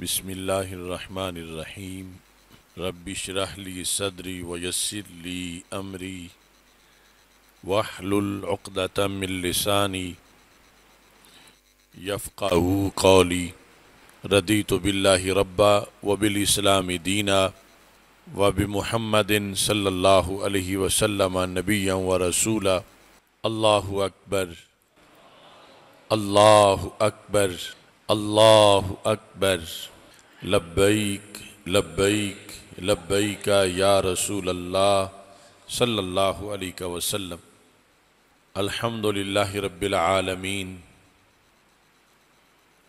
बिसमीम रबशरहली सदरी वयसरली अमरी वाहलतमिलसानी यफ़ा कौली रदी तो बिल्ला रब्बा वबिलस्लाम दीना वब महमदिन सल्ला वसलम नबी व रसूला अल्लाह अकबर अल्लाह अकबर अल्लाह अकबर लब्बैक लब्बैक लब्बैक या रसूल अल्लाह सल्लल्लाहु अलैहि वसल्लम अल्हम्दुलिल्लाह रब्बिल आलमीन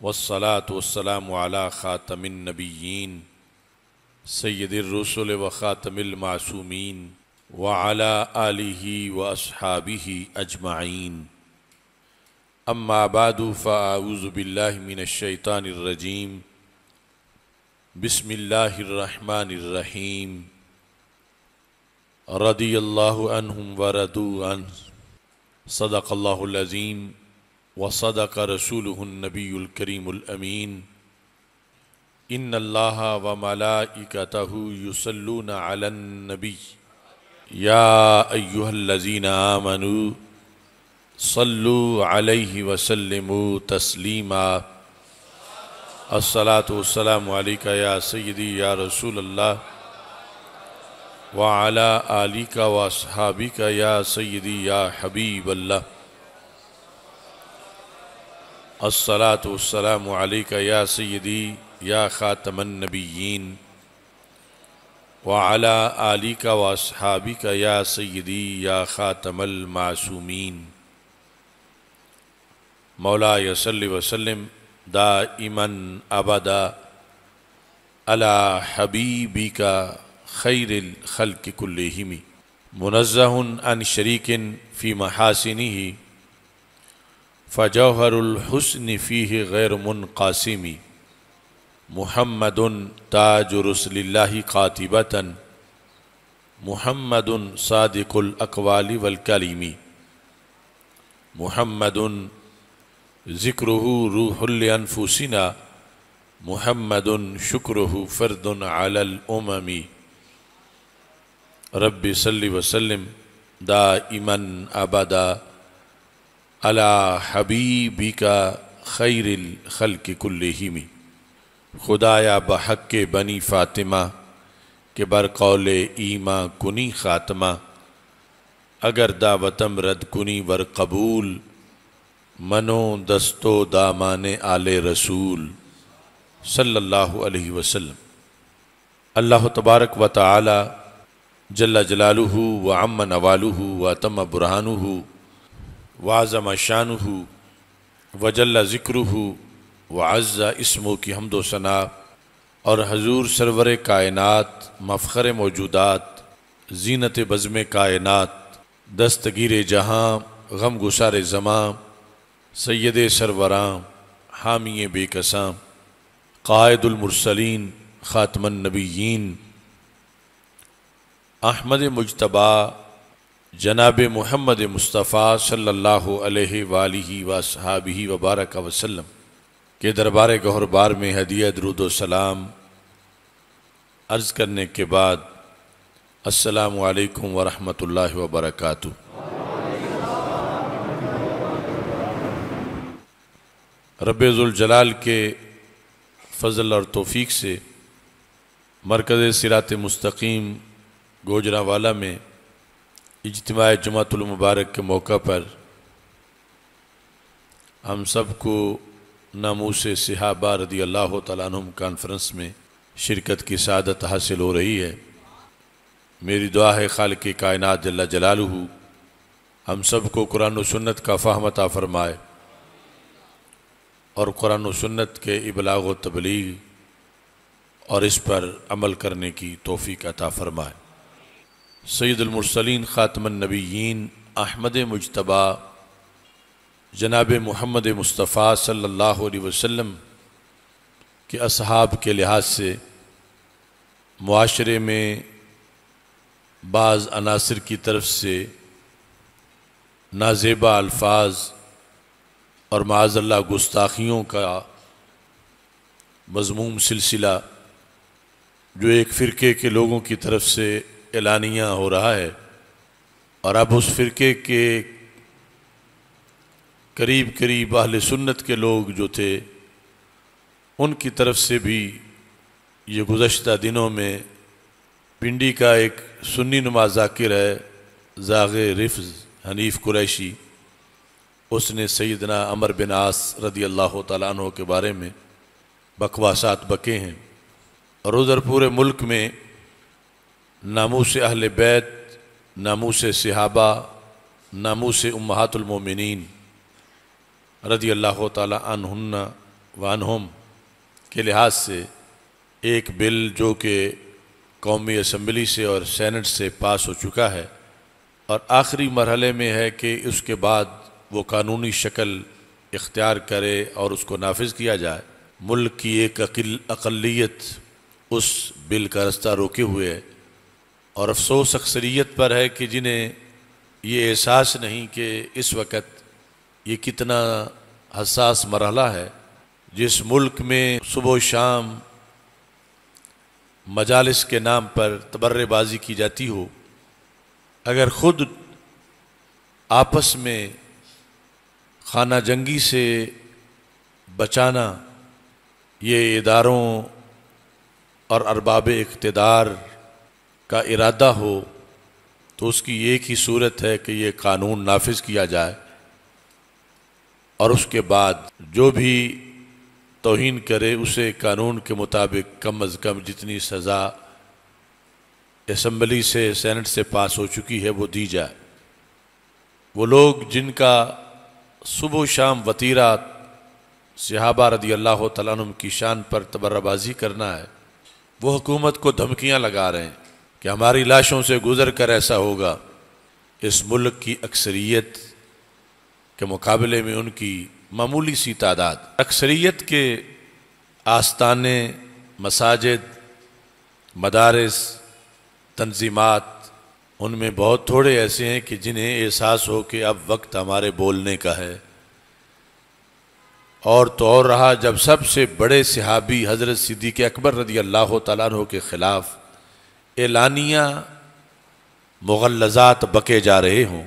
वस्सलात वस्सलाम अला ख़ातमिन नबिय्यीन सैयदिर रसूल व ख़ातमिल मासूमीन व अला आलिही व अस्हाबिही अजमाइन अम्माबाद फ़ाऊज़बिल्लिमिनशैतानरजीम बसमीम रदी अल्लाम वरदू अन सदक़ल्लाज़ीम व सदक रसूलनबीकरीमीन इन अल्लाह व मलाइकतह युसलून अलनबी या अयुहल्लजीन आमनू सल्लु अलैहि वसल्लम तस्लीमा असलातम या सदी या रसूल्ला अल्लाह वाला आली का व या सैदी या हबीब अल्लाह असलातम या सैदी या ख़ातमनबीन वाला आली का व सहाबी या सैदी या ख़ातमल मासूमीन मौला यसल्ल वसलम दा इमन अबदा अला हबीबी का खैर खल कुल्लहिमी मुनज़हन अन शरीकिन फ़ी महासिनी ही फ़जहरहसन फ़ी गैर मुनकासिमी महमद ताज रसल्ला कातिबता महमद सादिकुल अकवाली वलकलीमी महमद ज़िक्र रूहलफूसिना महमद शुक्र फ़र्दन आलमी रब सल्ली वसलम दा इमन आबादा अला हबीबी का खैरिल खल के कुल्लमी खुदाया बहक बनी फ़ातिमा के बरकौल ईमा कुनी ख़ात्मा अगर दावतम रद कुनी वर कबूल मनो दस्तो दामान आले रसूल सल्लल्लाहु अलैहि वसल्लम अल्लाह तबारक व ताली जल्ला जलालू व अम नवालू व तम बुरहानू आज़म शानू व जल्ला ज़िक्रू व अज़ा इसमों की हमदोसना और हजूर सरवर कायनत मफ़र मौजूदात जीनत बज़म कायनत दस्तगीर जहाँ गम गुसार ज़मां सैद सरवरा हामी बेकसा कायदुलमरसलिन नबीन अहमद मुजतबा जनाब मोहम्मद मुस्तफ़ा सल्ला वसहाबी वबारक वसलम के दरबार गहरबार में हदिया दरुदोसलाम अर्ज़ करने के बाद असलकम वरहमल वबरकू रबाल के फ़ज़ल और तोफ़ी से मरकज़ सिरात मस्तकीम गोजरावाला में इजतम जुमातुलमबारक के मौका पर हम सबको से सिहाबा रदी अल्लाह तुम कॉन्फ्रेंस में शिरकत की शादत हासिल हो रही है मेरी दुआ है खाल के कायन जला जलालू हम सबको कुरान सन्नत का फ़ाहमता फ़रमाए और कुरान सन्नत के इबलाग व तबलीग और इस पर अमल करने की तोफ़ी अता फ़रमाए सैदुलमरसलिन ख़ातमनबीन अहमद मुशतबा जनाब महमद मुस्तफ़ा सल्लल्लाहु अलैहि वसल्लम के असहाब के लिहाज से माशरे में बाज़ अनासर की तरफ से नाजेबा अल्फाज और माजल्ला गुस्ताखियों का मजमूम सिलसिला जो एक फ़िरके के लोगों की तरफ से एलानिया हो रहा है और अब उस फ़िरके के करीब करीब अहल सुन्नत के लोग जो थे उनकी तरफ से भी ये गुज्त दिनों में पिंडी का एक सुन्नी नुमा जाकिर है जाग रिफ्ज़ हनीफ़ कुरैशी उसने सईदना अमर बिन आस रदी अल्लाह तु के बारे में बकवासात बके हैं और उधर पूरे मुल्क में नामू से अहल बैत सिहाबा नामू से उम्मातुलमोमिन रदी अल्लाह वन वानहम के लिहाज से एक बिल जो कि कौमी असम्बली से और सैनट से पास हो चुका है और आखिरी मरहले में है कि उसके बाद वो कानूनी शक्ल इख्तियार करे और उसको नाफिज किया जाए मुल्क की एक अकलीत उस बिल का रास्ता रोके हुए है और अफसोस अक्सरियत पर है कि जिन्हें ये एहसास नहीं कि इस वक्त ये कितना हसास मरहला है जिस मुल्क में सुबह शाम मजालस के नाम पर तबर्रबाजी की जाती हो अगर ख़ुद आपस में खाना जंगी से बचाना ये इदारों और अरबाब इकतदार का इरादा हो तो उसकी एक ही सूरत है कि ये कानून नाफिज किया जाए और उसके बाद जो भी तोहन करे उसे कानून के मुताबिक कम अज़ कम जितनी सज़ा असम्बली से सेनेट से पास हो चुकी है वो दी जाए वो लोग जिनका सुबह शाम वतीरात सिहाबा रदी अल्लाह तम की शान पर तबर्रबाजी करना है वो हुकूमत को धमकियाँ लगा रहे हैं कि हमारी लाशों से गुजर कर ऐसा होगा इस मुल्क की अक्सरियत के मुकाबले में उनकी मामूली सी तादाद अक्सरियत के आस्ताने मसाजिद मदारस तंजीमत उनमें बहुत थोड़े ऐसे हैं कि जिन्हें एहसास हो कि अब वक्त हमारे बोलने का है और तो और रहा जब सबसे बड़े सिहाबी हज़रत सिद्दीक अकबर रदी अल्लाह तु के ख़िलाफ़ एलानिया मुगलजात बके जा रहे हों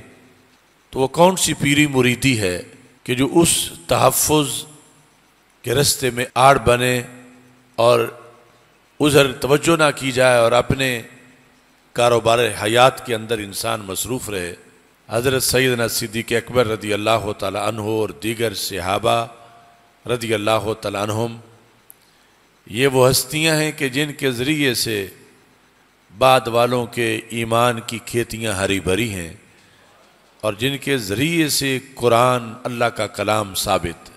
तो वह कौन सी पीरी मुरीदी है कि जो उस तहफ़ के रस्ते में आड़ बने और उधर तवज्जो ना की जाए और अपने कारोबार हयात के अंदर इंसान मसरूफ़ रहे हज़रत सैदना सिद्दीक अकबर रदी अल्लाह तहो और दीगर सहाबा रदी अल्लाह तहम ये वो हस्तियाँ हैं कि जिनके ज़रिए से बाद वालों के ईमान की खेतियाँ हरी भरी हैं और जिनके ज़रिए से कुरान अल्लाह का कलाम साबित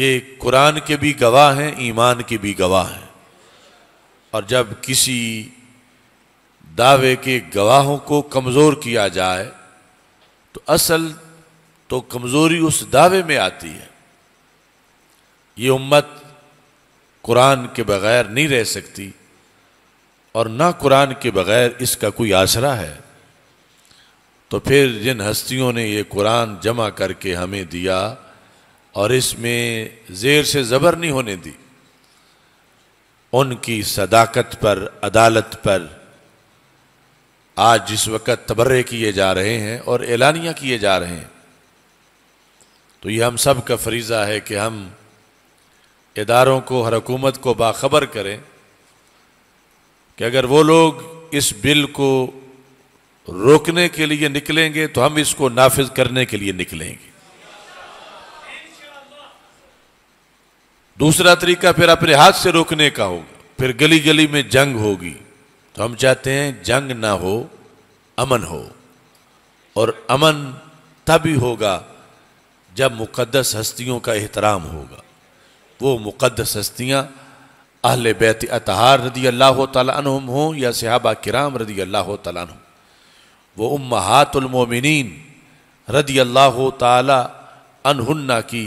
ये कुरान के भी गवाह हैं ईमान के भी गवाह हैं और जब किसी दावे के गवाहों को कमज़ोर किया जाए तो असल तो कमज़ोरी उस दावे में आती है ये उम्मत कुरान के बगैर नहीं रह सकती और ना कुरान के बगैर इसका कोई आसरा है तो फिर जिन हस्तियों ने ये कुरान जमा करके हमें दिया और इसमें ज़ेर से ज़बर नहीं होने दी उनकी सदाकत पर अदालत पर आज जिस वक्त तबर्रे किए जा रहे हैं और ऐलानियाँ किए जा रहे हैं तो ये हम सब का फरीज़ा है कि हम इदारों को हर हकूमत को बाखबर करें कि अगर वो लोग इस बिल को रोकने के लिए निकलेंगे तो हम इसको नाफिज करने के लिए निकलेंगे दूसरा तरीका फिर अपने हाथ से रोकने का होगा फिर गली गली में जंग होगी तो हम चाहते हैं जंग ना हो अमन हो और अमन तभी होगा जब मुक़दस हस्तियों का एहतराम होगा वो मुक़दस हस्तियाँ अहल बैत अतहार रदी अल्लाह तुम हों या सिहाबा किराम रदी अल्लाह हों वो उम्मातुलमोमिन रदी अल्लाह तन्ना की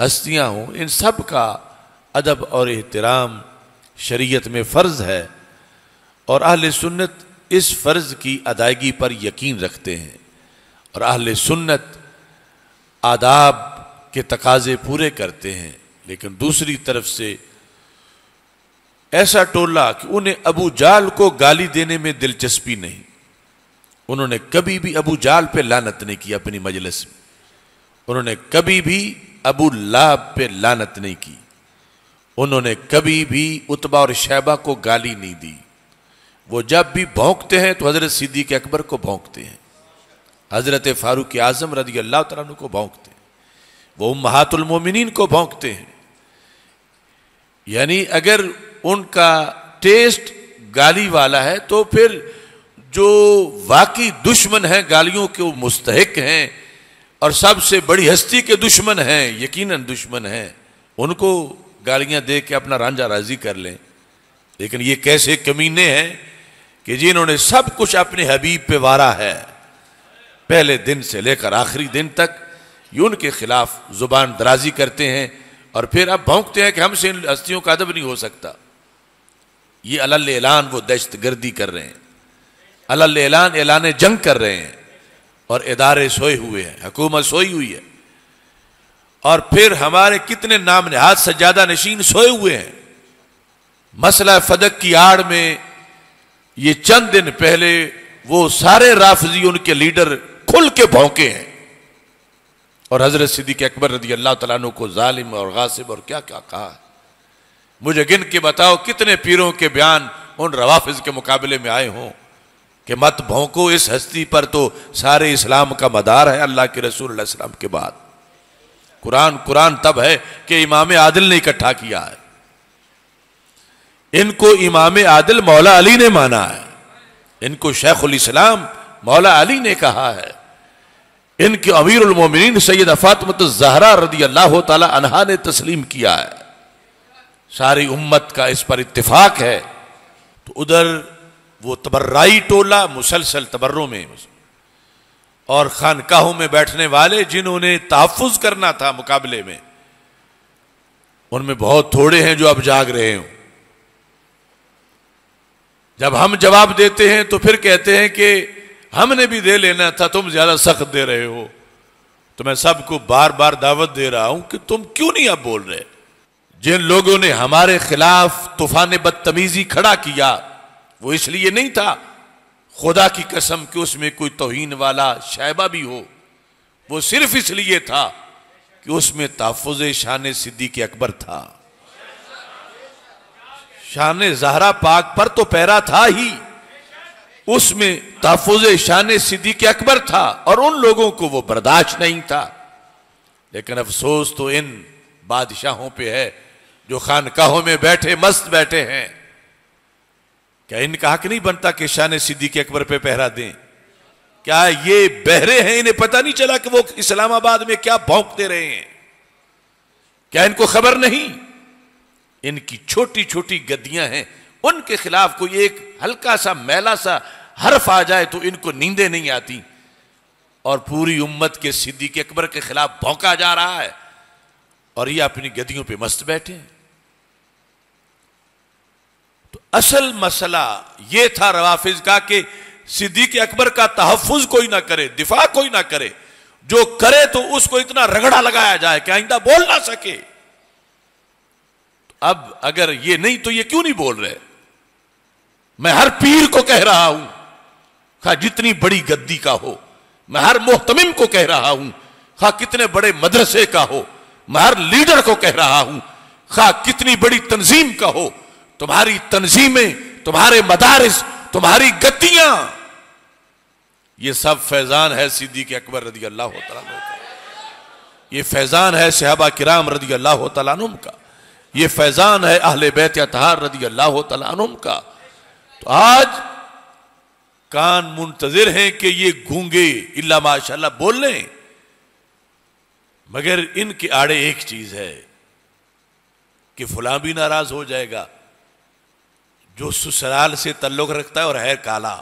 हस्तियाँ हों इन सब का अदब और एहतराम शरीयत में फ़र्ज़ है और अहल सुन्नत इस फ़र्ज़ की अदायगी पर यकीन रखते हैं और अहल सुन्नत आदाब के तकाजे पूरे करते हैं लेकिन दूसरी तरफ से ऐसा टोला कि उन्हें अबू जाल को गाली देने में दिलचस्पी नहीं उन्होंने कभी भी अबू जाल पे लानत नहीं की अपनी मजलिस में उन्होंने कभी भी अबू लाब पे लानत नहीं की उन्होंने कभी भी उतबा और शैबा को गाली नहीं दी वो जब भी भोंकते हैं तो हज़रत सिद्दीक अकबर को भोंकते हैं हज़रत फ़ारूक आज़म रजी अल्लाह तु को भोंकते हैं वो महातुलमोमिन को भोंकते हैं यानी अगर उनका टेस्ट गाली वाला है तो फिर जो वाकई दुश्मन है गालियों के वो मुस्तक हैं और सबसे बड़ी हस्ती के दुश्मन हैं यकीनन दुश्मन हैं उनको गालियां दे के अपना रांझा राजी कर लें लेकिन ये कैसे कमीने हैं कि जिन्होंने सब कुछ अपने हबीब पे वारा है पहले दिन से लेकर आखिरी दिन तक ये उनके खिलाफ जुबान दराजी करते हैं और फिर अब भौंकते हैं कि हमसे इन हस्तियों का अदब नहीं हो सकता ये अलल ऐलान वो दहशत गर्दी कर रहे हैं अलल ऐलान ऐलान जंग कर रहे हैं और इदारे सोए हुए हैं हुकूमत सोई हुई है और फिर हमारे कितने नाम से सज्जादा नशीन सोए हुए हैं मसला फदक की आड़ में ये चंद दिन पहले वो सारे राफजी उनके लीडर खुल के भौंके हैं और हजरत सिद्दीक अकबर रदी अल्लाह तला को जालिम और गासिब और क्या क्या कहा मुझे गिन के बताओ कितने पीरों के बयान उन रवाफिज के मुकाबले में आए हों कि मत भौंको इस हस्ती पर तो सारे इस्लाम का मदार है अल्लाह के रसूल के बाद कुरान कुरान तब है कि इमाम आदिल ने इकट्ठा किया है इनको इमाम आदिल मौला अली ने माना है इनको शेखुल इस्लाम मौला अली ने कहा है इनके अमीर उलमोमिन सैयद फातमत जहरा रदी अल्लाह तहा ने तस्लीम किया है सारी उम्मत का इस पर इतफाक है तो उधर वो तबर्राई टोला मुसलसल तबर्रों में और खानकाहों में बैठने वाले जिन्होंने तहफुज करना था मुकाबले में उनमें बहुत थोड़े हैं जो अब जाग रहे हों जब हम जवाब देते हैं तो फिर कहते हैं कि हमने भी दे लेना था तुम ज्यादा सख्त दे रहे हो तो मैं सबको बार बार दावत दे रहा हूं कि तुम क्यों नहीं अब बोल रहे जिन लोगों ने हमारे खिलाफ तूफान बदतमीजी खड़ा किया वो इसलिए नहीं था खुदा की कसम कि उसमें कोई तोहन वाला शायबा भी हो वो सिर्फ इसलिए था कि उसमें तहफुज शान सिद्दी के अकबर था शान जहरा पाक पर तो पैरा था ही उसमें तहफुज शान सिद्दीक अकबर था और उन लोगों को वो बर्दाश्त नहीं था लेकिन अफसोस तो इन बादशाहों पे है जो खानकाहों में बैठे मस्त बैठे हैं क्या इनका हक नहीं बनता कि शान सिद्दीक अकबर पे पहरा दें क्या ये बहरे हैं इन्हें पता नहीं चला कि वो इस्लामाबाद में क्या भौंकते रहे हैं क्या इनको खबर नहीं इनकी छोटी छोटी गद्दियां हैं उनके खिलाफ कोई एक हल्का सा मैला सा हर्फ आ जाए तो इनको नींदे नहीं आती और पूरी उम्मत के सिद्दीक अकबर के खिलाफ भौंका जा रहा है और ये अपनी गदियों पे मस्त बैठे हैं तो असल मसला ये था रवाफिज का कि सिद्दीक अकबर का तहफुज कोई ना करे दिफा कोई ना करे जो करे तो उसको इतना रगड़ा लगाया जाए कि आइंदा बोल ना सके अब अगर ये नहीं तो ये क्यों नहीं बोल रहे मैं हर पीर को कह रहा हूं खा जितनी बड़ी गद्दी का हो मैं हर मोहतमिम को कह रहा हूं खा कितने बड़े मदरसे का हो मैं हर लीडर को कह रहा हूं खा कितनी बड़ी तंजीम का हो तुम्हारी तंजीमें तुम्हारे मदारस तुम्हारी गद्दियां ये सब फैजान है सिद्दीक अकबर रदी अल्लाह तला ये फैजान है सिहाबा किराम रदी अल्लाह तला का ये फैजान है अहल बैत अतहार रदी अल्लाह तुम का तो आज कान मुंतजर हैं कि ये घूंगे इला माशा बोल लें मगर इनके आड़े एक चीज है कि फुला भी नाराज हो जाएगा जो ससुराल से तल्लुक रखता है और है काला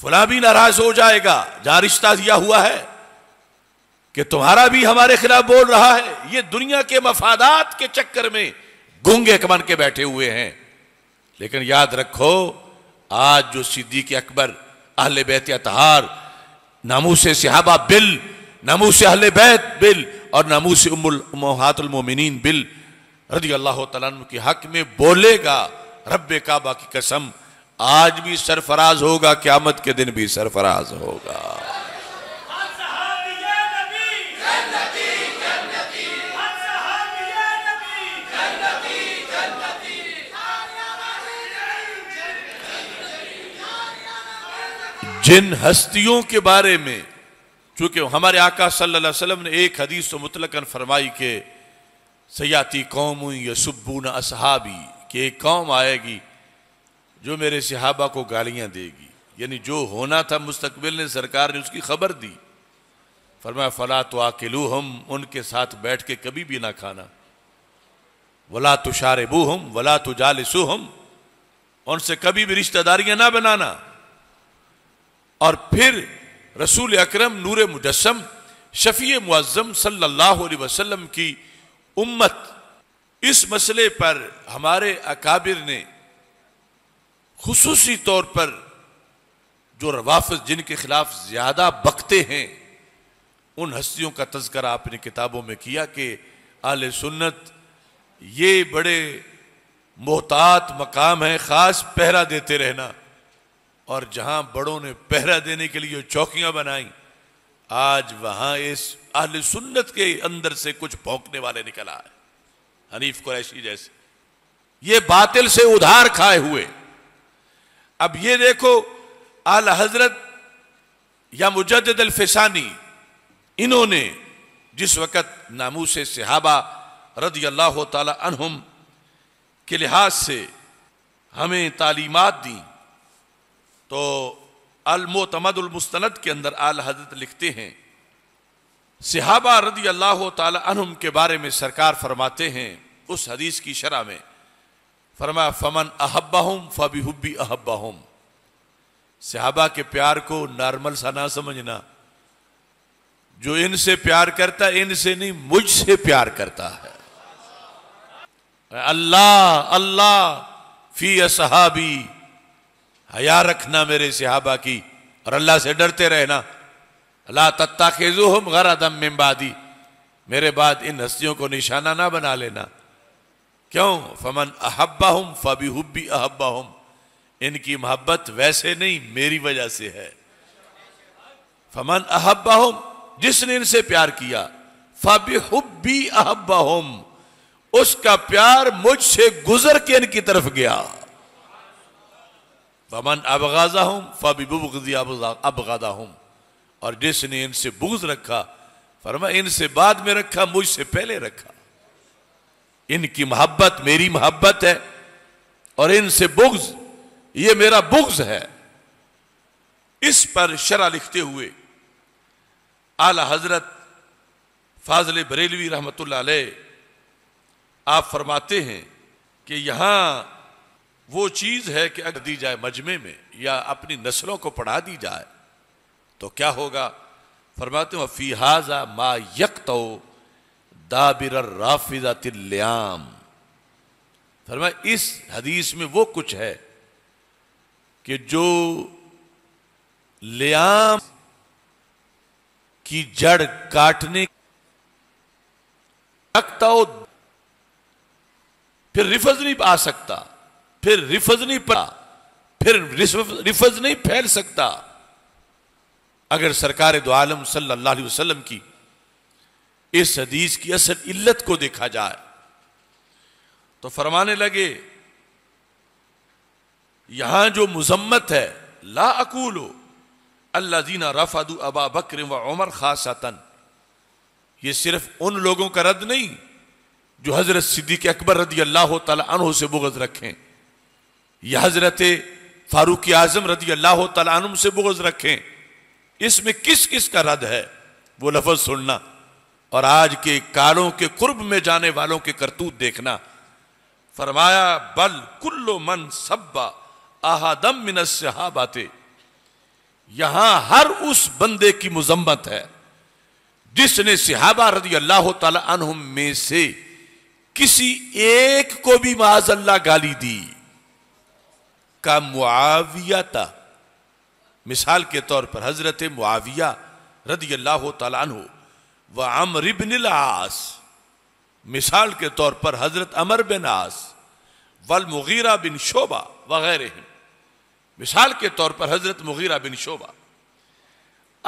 फुला भी नाराज हो जाएगा जहां रिश्ता दिया हुआ है कि तुम्हारा भी हमारे खिलाफ बोल रहा है ये दुनिया के मफादात के चक्कर में गूंगे कमन के बैठे हुए हैं लेकिन याद रखो आज जो सिद्दीक अकबर अहले बैत तहार से सिहाबा बिल से अहले बैत बिल और नामूस उमहातुलमोमिन बिल रजी अल्लाह के हक में बोलेगा रब काबा की कसम आज भी सरफराज होगा क्यामत के दिन भी सरफराज होगा जिन हस्तियों के बारे में चूंकि हमारे आका सल्लल्लाहु अलैहि वसल्लम ने एक हदीस तो मुतलकन फरमाई के सयाती कौम न असहाबी कि एक कौम आएगी जो मेरे सिहाबा को गालियां देगी यानी जो होना था मुस्तकबिल ने सरकार ने उसकी खबर दी फरमाया फला तो आकेलू हम उनके साथ बैठ के कभी भी ना खाना वला तो शारबू हम वला तो जालसू हम उनसे कभी भी रिश्तेदारियां ना बनाना और फिर रसूल अक्रम नूर मुजस्म शफी मुआज़म सल्लल्लाहु अलैहि वसल्लम की उम्मत इस मसले पर हमारे अकाबिर ने खसूसी तौर पर जो रवाफ़ जिनके खिलाफ ज़्यादा बकते हैं उन हस्तियों का तस्करा आपने किताबों में किया कि आल सुन्नत ये बड़े मोहतात मकाम है ख़ास पहरा देते रहना और जहां बड़ों ने पहरा देने के लिए चौकियां बनाई आज वहां इस अहल सुन्नत के अंदर से कुछ भौंकने वाले निकल आए हनीफ कुरैशी जैसे ये बातिल से उधार खाए हुए अब ये देखो आल हजरत या मुजद अलफिसानी इन्होंने जिस वक्त नामूस सिहाबा रदी अल्लाह तुम के लिहाज से हमें तालीमत दी तो अलमोतमदुलमस्तनद के अंदर आल हजरत लिखते हैं सिहाबा रदी अल्लाह तुम के बारे में सरकार फरमाते हैं उस हदीस की शरह में फरमा फमन अहब्बा हम फबी हब्बी अहब्बा हम सिहाबा के प्यार को नॉर्मल सा ना समझना जो इनसे प्यार करता इनसे नहीं मुझसे प्यार करता है अल्लाह अल्लाह फी असहाबी हया रखना मेरे सिहाबा की और अल्लाह से डरते रहना अल्लाह तत्ता खेजू हम घर अदम मेम्बादी मेरे बाद इन हस्तियों को निशाना ना बना लेना क्यों फमन अहब्बा हम फबी हुब्बी अहब्बा हम इनकी मोहब्बत वैसे नहीं मेरी वजह से है फमन अहब्बा हम जिसने इनसे प्यार किया फबी हब्बी अहब्बा हम उसका प्यार मुझसे गुजर के इनकी तरफ गया फमन अबगाजा हूँ अब अबगादा हूँ और जिसने इनसे बुग्ज रखा फरमा इनसे बाद में रखा मुझसे पहले रखा इनकी मोहब्बत मेरी मोहब्बत है और इनसे बुग्ज ये मेरा बुग्ज है इस पर शरा लिखते हुए आला हजरत फाजल बरेलवी रहमत आप फरमाते हैं कि यहां वो चीज़ है कि अगर दी जाए मजमे में या अपनी नस्लों को पढ़ा दी जाए तो क्या होगा फरमाते हो फिहाजा मा यकत दाबिर राफिजा तिल्याम फरमा इस हदीस में वो कुछ है कि जो लियाम की जड़ काटने रखता फिर रिफज नहीं आ सकता फिर रिफज नहीं पड़ा फिर रिफज नहीं फैल सकता अगर सरकार दो आलम सल्लल्लाहु अलैहि वसल्लम की इस हदीस की असल इल्लत को देखा जाए तो फरमाने लगे यहां जो मुजम्मत है ला अकूलो अल्ला दीना रफादू अबा बकर व उमर खासतन ये सिर्फ उन लोगों का रद्द नहीं जो हजरत सिद्दीक अकबर रदी अल्लाह तला से बुगज रखें यह हजरत फारूक आजम रदी अल्लाह तम से बोझ रखें इसमें किस किस का रद है वो लफज सुनना और आज के कालों के कुर्ब में जाने वालों के करतूत देखना फरमाया बल कुल्लो मन सब्बा आहादम मिन सहाबाते यहां हर उस बंदे की मुजम्मत है जिसने सिहाबा रजी अल्लाह तुम में से किसी एक को भी माज अल्लाह गाली दी का मुआविया था मिसाल के तौर पर हजरत मुआविया रदी अल्लाह हो व अमर इबन आस मिसाल के तौर पर हजरत अमर बिन आस वल मुगीरा बिन शोबा वगैरह मिसाल के तौर पर हजरत मुगीरा बिन शोबा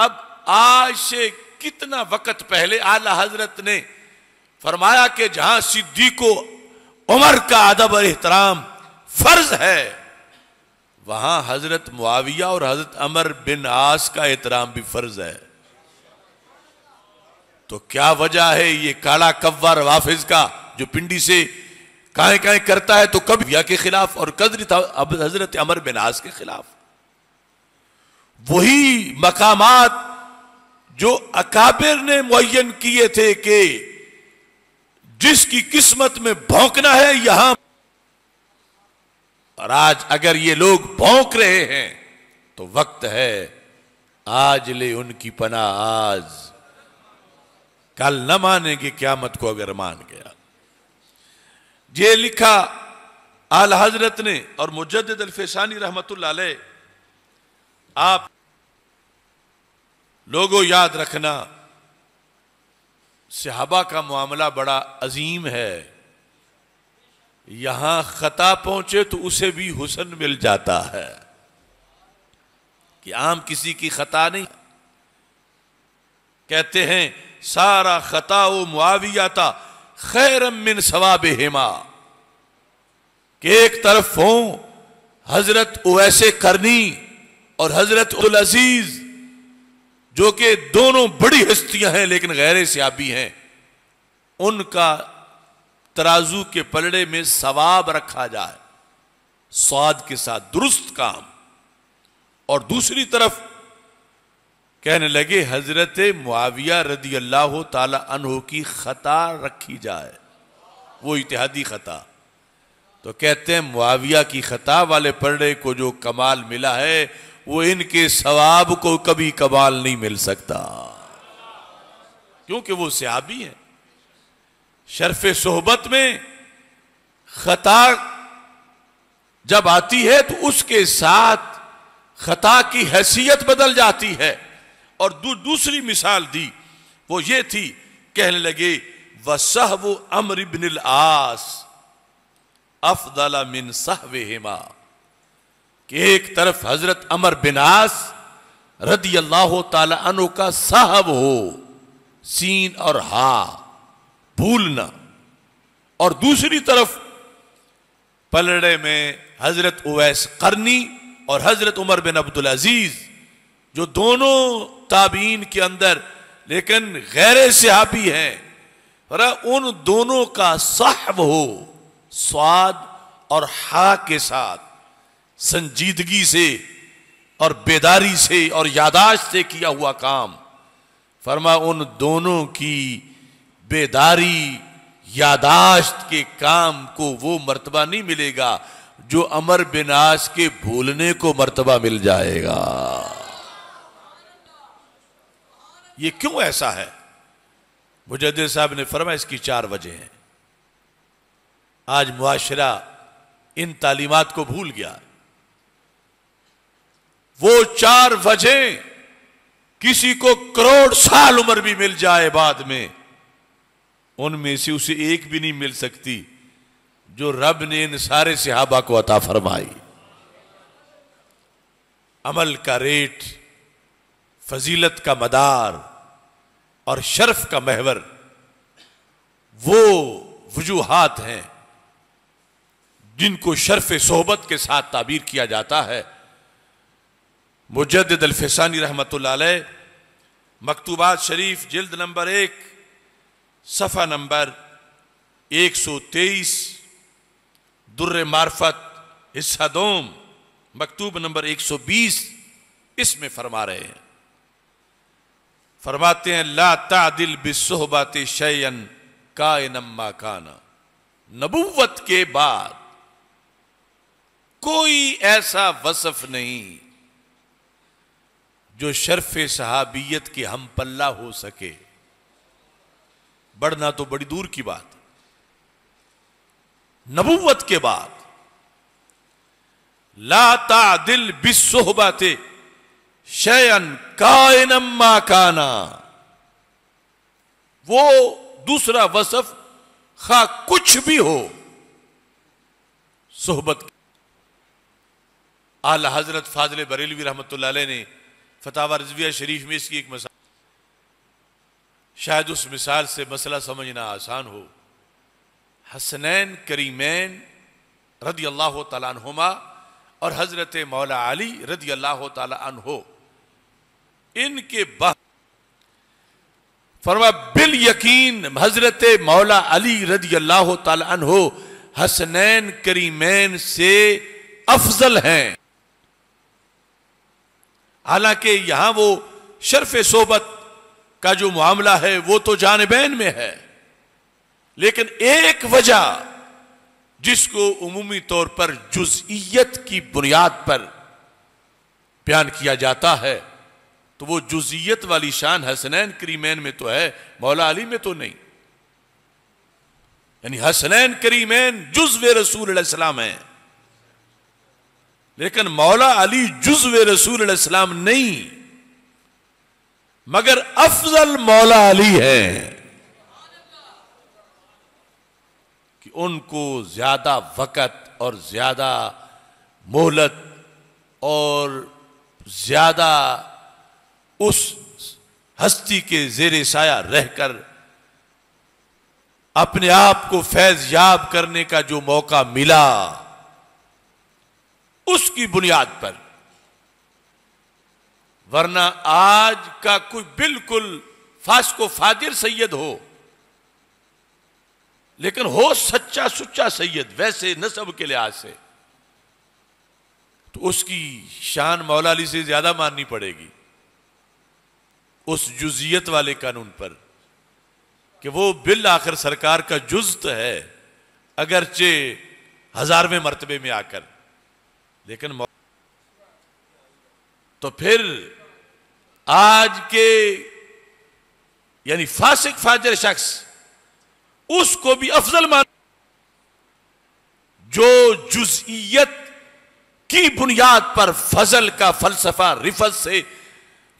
अब आज से कितना वक्त पहले आला हजरत ने फरमाया कि जहां को उमर का अदब और एहतराम फर्ज है वहां हज़रत मुआविया और हज़रत अमर बिन आस का एहतराम भी फ़र्ज है तो क्या वजह है ये काला कव्वा वाफिज का जो पिंडी से काहे काहे करता है तो कबिया के खिलाफ और कदर अब हजरत अमर बिन आस के खिलाफ वही मकामात जो अकाबिर ने मुन किए थे कि जिसकी किस्मत में भौंकना है यहां और आज अगर ये लोग भौंक रहे हैं तो वक्त है आज ले उनकी पना आज कल न मानेंगे क्यामत को अगर मान गया ये लिखा आल हजरत ने और मुजद अलफेसानी रहमत आप लोगों याद रखना सिहाबा का मामला बड़ा अजीम है यहां खता पहुंचे तो उसे भी हुसन मिल जाता है कि आम किसी की खता नहीं कहते हैं सारा खता वो मुआविया था खैरम मिन सवाब हेमा कि एक तरफ हो हजरत ओवैसे करनी और हजरत उल अजीज जो कि दोनों बड़ी हस्तियां हैं लेकिन गैर सियाबी हैं उनका तराजू के पलड़े में सवाब रखा जाए स्वाद के साथ दुरुस्त काम और दूसरी तरफ कहने लगे हजरत मुआविया रदी अल्लाह अनहो की खता रखी जाए वो इतिहादी खता तो कहते हैं मुआविया की खता वाले पर्डे को जो कमाल मिला है वो इनके सवाब को कभी कमाल नहीं मिल सकता क्योंकि वो सियाबी हैं शर्फ सोहबत में खता जब आती है तो उसके साथ खता की हैसियत बदल जाती है और दू, दूसरी मिसाल दी वो ये थी कहने लगे वसह वो अमर बिन आस अफदला मिन हेमा कि एक तरफ हजरत अमर बिनास रदी अल्लाह तला का साहब हो सीन और हा भूलना और दूसरी तरफ पलड़े में हजरत उवैस करनी और हजरत उमर बिन अब्दुल अजीज जो दोनों ताबीन के अंदर लेकिन गैर सिहाबी हैं पर उन दोनों का साहब हो स्वाद और हा के साथ संजीदगी से और बेदारी से और यादाश्त से किया हुआ काम फरमा उन दोनों की बेदारी यादाश्त के काम को वो मर्तबा नहीं मिलेगा जो अमर बिनाश के भूलने को मर्तबा मिल जाएगा ये क्यों ऐसा है मुजदे साहब ने फरमा इसकी चार वजह हैं आज मुआशरा इन तालीमत को भूल गया वो चार वजह किसी को करोड़ साल उम्र भी मिल जाए बाद में उनमें से उसे एक भी नहीं मिल सकती जो रब ने इन सारे सिहाबा को अता फरमाई अमल का रेट फजीलत का मदार और शर्फ का महवर वो वजूहत हैं जिनको शर्फ सोहबत के साथ ताबीर किया जाता है मुजद अलफिसानी रहमत मकतूबात शरीफ जल्द नंबर एक सफ़ा नंबर 123 दुर्र मार्फत हिस्सा दोम मकतूब नंबर 120 इसमें फरमा रहे हैं फरमाते हैं ला तादिल बिसोहबात शयन कायनमा काना नबूवत के बाद कोई ऐसा वसफ नहीं जो शर्फ सहाबियत के हम पल्ला हो सके बढ़ना तो बड़ी दूर की बात नबूवत के बाद लाता दिल बिस्सो बाते शयन कायनम्मा काना वो दूसरा वसफ खा कुछ भी हो सोहबत आला हजरत फाजले बरेलवी रहमत ने फतावा रजविया शरीफ में इसकी एक मसा शायद उस मिसाल से मसला समझना आसान हो हसनैन करीमैन रदी अल्लाह तलामा और हज़रत मौला अली रदी अल्लाह तहो इनके बह फरमा बिल यकीन हज़रत मौला अली रदी अल्लाह तहो हसनैन करीमैन से अफजल हैं हालांकि यहां वो शर्फ सोबत का जो मामला है वो तो जानबैन में है लेकिन एक वजह जिसको उमूमी तौर पर जुजियत की बुनियाद पर बयान किया जाता है तो वो जुजियत वाली शान हसनैन करीमैन में तो है मौला अली में तो नहीं यानी हसनैन करीमैन जुज्व रसूल इस्लाम है लेकिन मौला अली जुज्व रसूल नहीं मगर अफजल मौला अली हैं कि उनको ज्यादा वक़्त और ज्यादा मोहलत और ज्यादा उस हस्ती के जेर साया रहकर अपने आप को फैज याब करने का जो मौका मिला उसकी बुनियाद पर वरना आज का कोई बिल्कुल फास्को फादिर सैयद हो लेकिन हो सच्चा सुच्चा सैयद वैसे नसब के लिहाज से तो उसकी शान मौला अली से ज्यादा माननी पड़ेगी उस जुजियत वाले कानून पर कि वो बिल आखिर सरकार का जुज्त है अगरचे हजारवें मरतबे में आकर लेकिन तो फिर आज के यानी फासिक फाजर शख्स उसको भी अफजल मान जो जुजियत की बुनियाद पर फजल का फलसफा रिफत से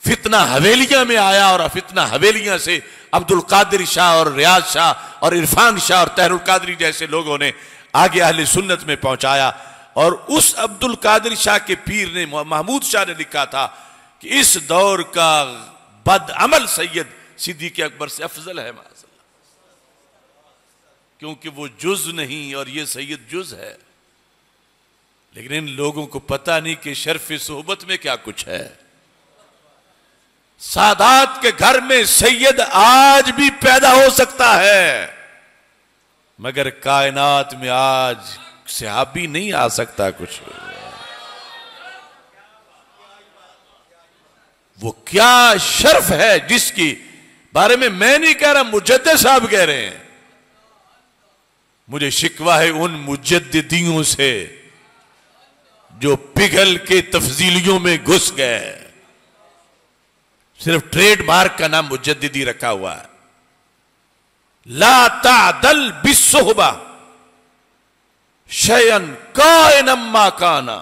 फितना हवेलियां में आया और फितना हवेलियां से अब्दुल कादिर शाह और रियाज शाह और इरफान शाह और तहरुल कादरी जैसे लोगों ने आगे अहल सुन्नत में पहुंचाया और उस अब्दुल कादिर शाह के पीर ने महमूद शाह ने लिखा था कि इस दौर का बदअमल सैयद सिद्दीक अकबर से अफजल है माजल्ला क्योंकि वो जुज नहीं और ये सैयद जुज है लेकिन इन लोगों को पता नहीं कि शर्फ सोहबत में क्या कुछ है सादात के घर में सैयद आज भी पैदा हो सकता है मगर कायनात में आज सिहाबी नहीं आ सकता कुछ वो क्या शर्फ है जिसकी बारे में मैं नहीं कह रहा मुजद साहब कह रहे हैं मुझे शिकवा है उन मुजदियों से जो पिघल के तफजीलियों में घुस गए सिर्फ ट्रेड मार्क का नाम मुजदी रखा हुआ है लाता दल बिसोहबा शयन नम्मा काना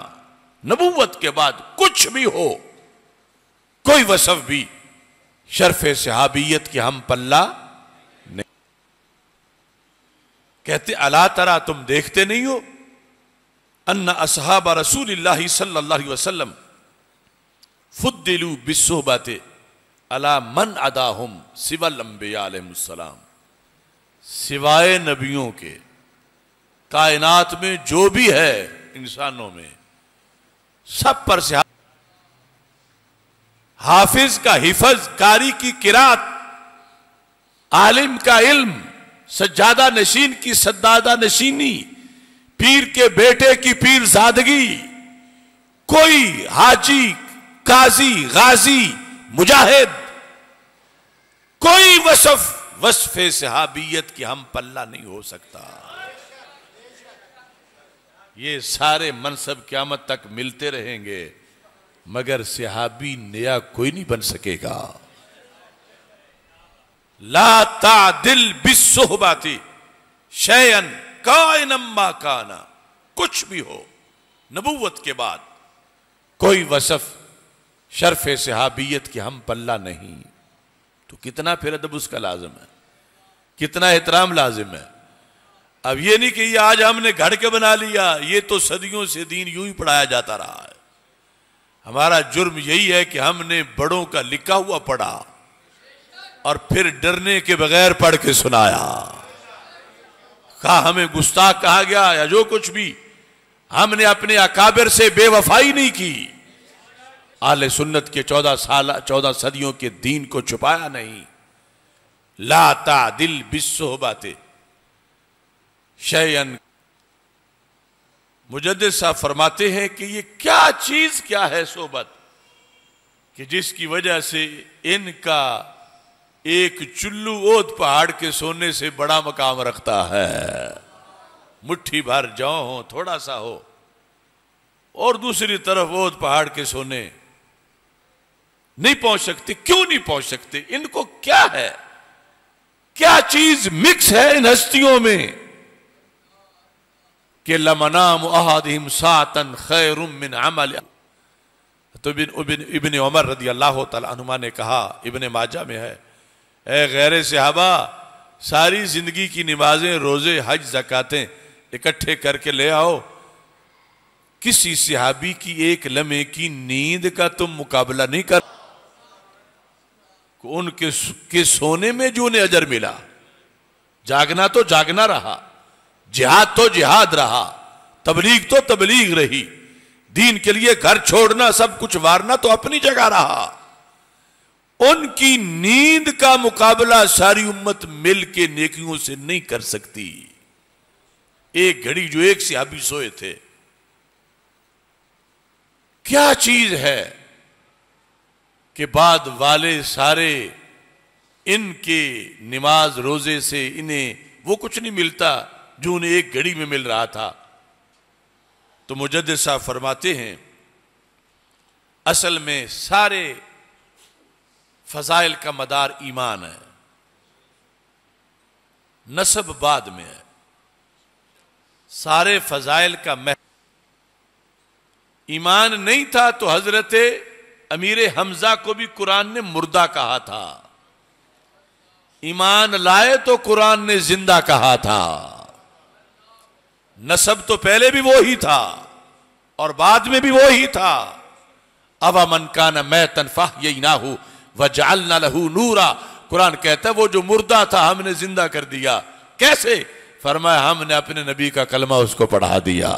नबूवत के बाद कुछ भी हो कोई वसफ भी शर्फ सहाबियत के हम पल्ला नहीं कहते अला तरा तुम देखते नहीं हो अन्ना असहाब रसूल सल्लाम फुद दिलू बिसोबत अला मन अदा हम सिवल अम्बियालम सिवाय नबियों के कायनात में जो भी है इंसानों में सब पर से हाफिज का हिफज कारी की किरात आलिम का इल्म सज्जादा नशीन की सद्दादा नशीनी पीर के बेटे की पीर सादगी कोई हाजी काजी गाजी मुजाहिद कोई वसफ वसफ सहाबियत की हम पल्ला नहीं हो सकता ये सारे मनसब क्यामत तक मिलते रहेंगे मगर सिहाबी नया कोई नहीं बन सकेगा लाता दिल बाती शयन कायनम्मा काना कुछ भी हो नबूवत के बाद कोई वसफ शर्फ सिहाबियत के हम पल्ला नहीं तो कितना फिर अदब उसका लाजम है कितना एहतराम लाजिम है अब ये नहीं कि आज हमने घड़ के बना लिया ये तो सदियों से दीन यूं ही पढ़ाया जाता रहा है हमारा जुर्म यही है कि हमने बड़ों का लिखा हुआ पढ़ा और फिर डरने के बगैर पढ़ के सुनाया कहा हमें गुस्ताख कहा गया या जो कुछ भी हमने अपने अकाबिर से बेवफाई नहीं की आले सुन्नत के चौदह साल चौदह सदियों के दीन को छुपाया नहीं लाता दिल बिस्सो बातें शयन मुजद साहब फरमाते हैं कि ये क्या चीज़ क्या है सोबत कि जिसकी वजह से इनका एक चुल्लू ओत पहाड़ के सोने से बड़ा मकाम रखता है मुट्ठी भर जाओ हो थोड़ा सा हो और दूसरी तरफ ओत पहाड़ के सोने नहीं पहुंच सकते क्यों नहीं पहुंच सकते इनको क्या है क्या चीज मिक्स है इन हस्तियों में कि लमनाम अहदिम सातन उमिन अमल तो इबिन इबन उमर रदी अल्लाह तुमा ने कहा इबन माजा में है ए गैर सिहाबा सारी ज़िंदगी की नमाजें रोज़े हज जकतें इकट्ठे करके ले आओ किसी सहाबी की एक लमे की नींद का तुम मुकाबला नहीं कर उनके के सोने में जो उन्हें अजर मिला जागना तो जागना रहा जिहाद तो जिहाद रहा तबलीग तो तबलीग रही दीन के लिए घर छोड़ना सब कुछ वारना तो अपनी जगह रहा उनकी नींद का मुकाबला सारी उम्मत मिल के नेकियों से नहीं कर सकती एक घड़ी जो एक से अभी सोए थे क्या चीज है कि बाद वाले सारे इनके नमाज रोजे से इन्हें वो कुछ नहीं मिलता जो उन्हें एक घड़ी में मिल रहा था तो मुजद साहब फरमाते हैं असल में सारे फजाइल का मदार ईमान है नसब बाद में है सारे फजाइल का मह ईमान नहीं था तो हजरत अमीर हमजा को भी कुरान ने मुर्दा कहा था ईमान लाए तो कुरान ने जिंदा कहा था नसब तो पहले भी वो ही था और बाद में भी वो ही था अब अमन का न मैं तनफाह यही ना हूं वह जाल ना लहू नूरा कुरान कहता है वो जो मुर्दा था हमने जिंदा कर दिया कैसे फरमाया हमने अपने नबी का कलमा उसको पढ़ा दिया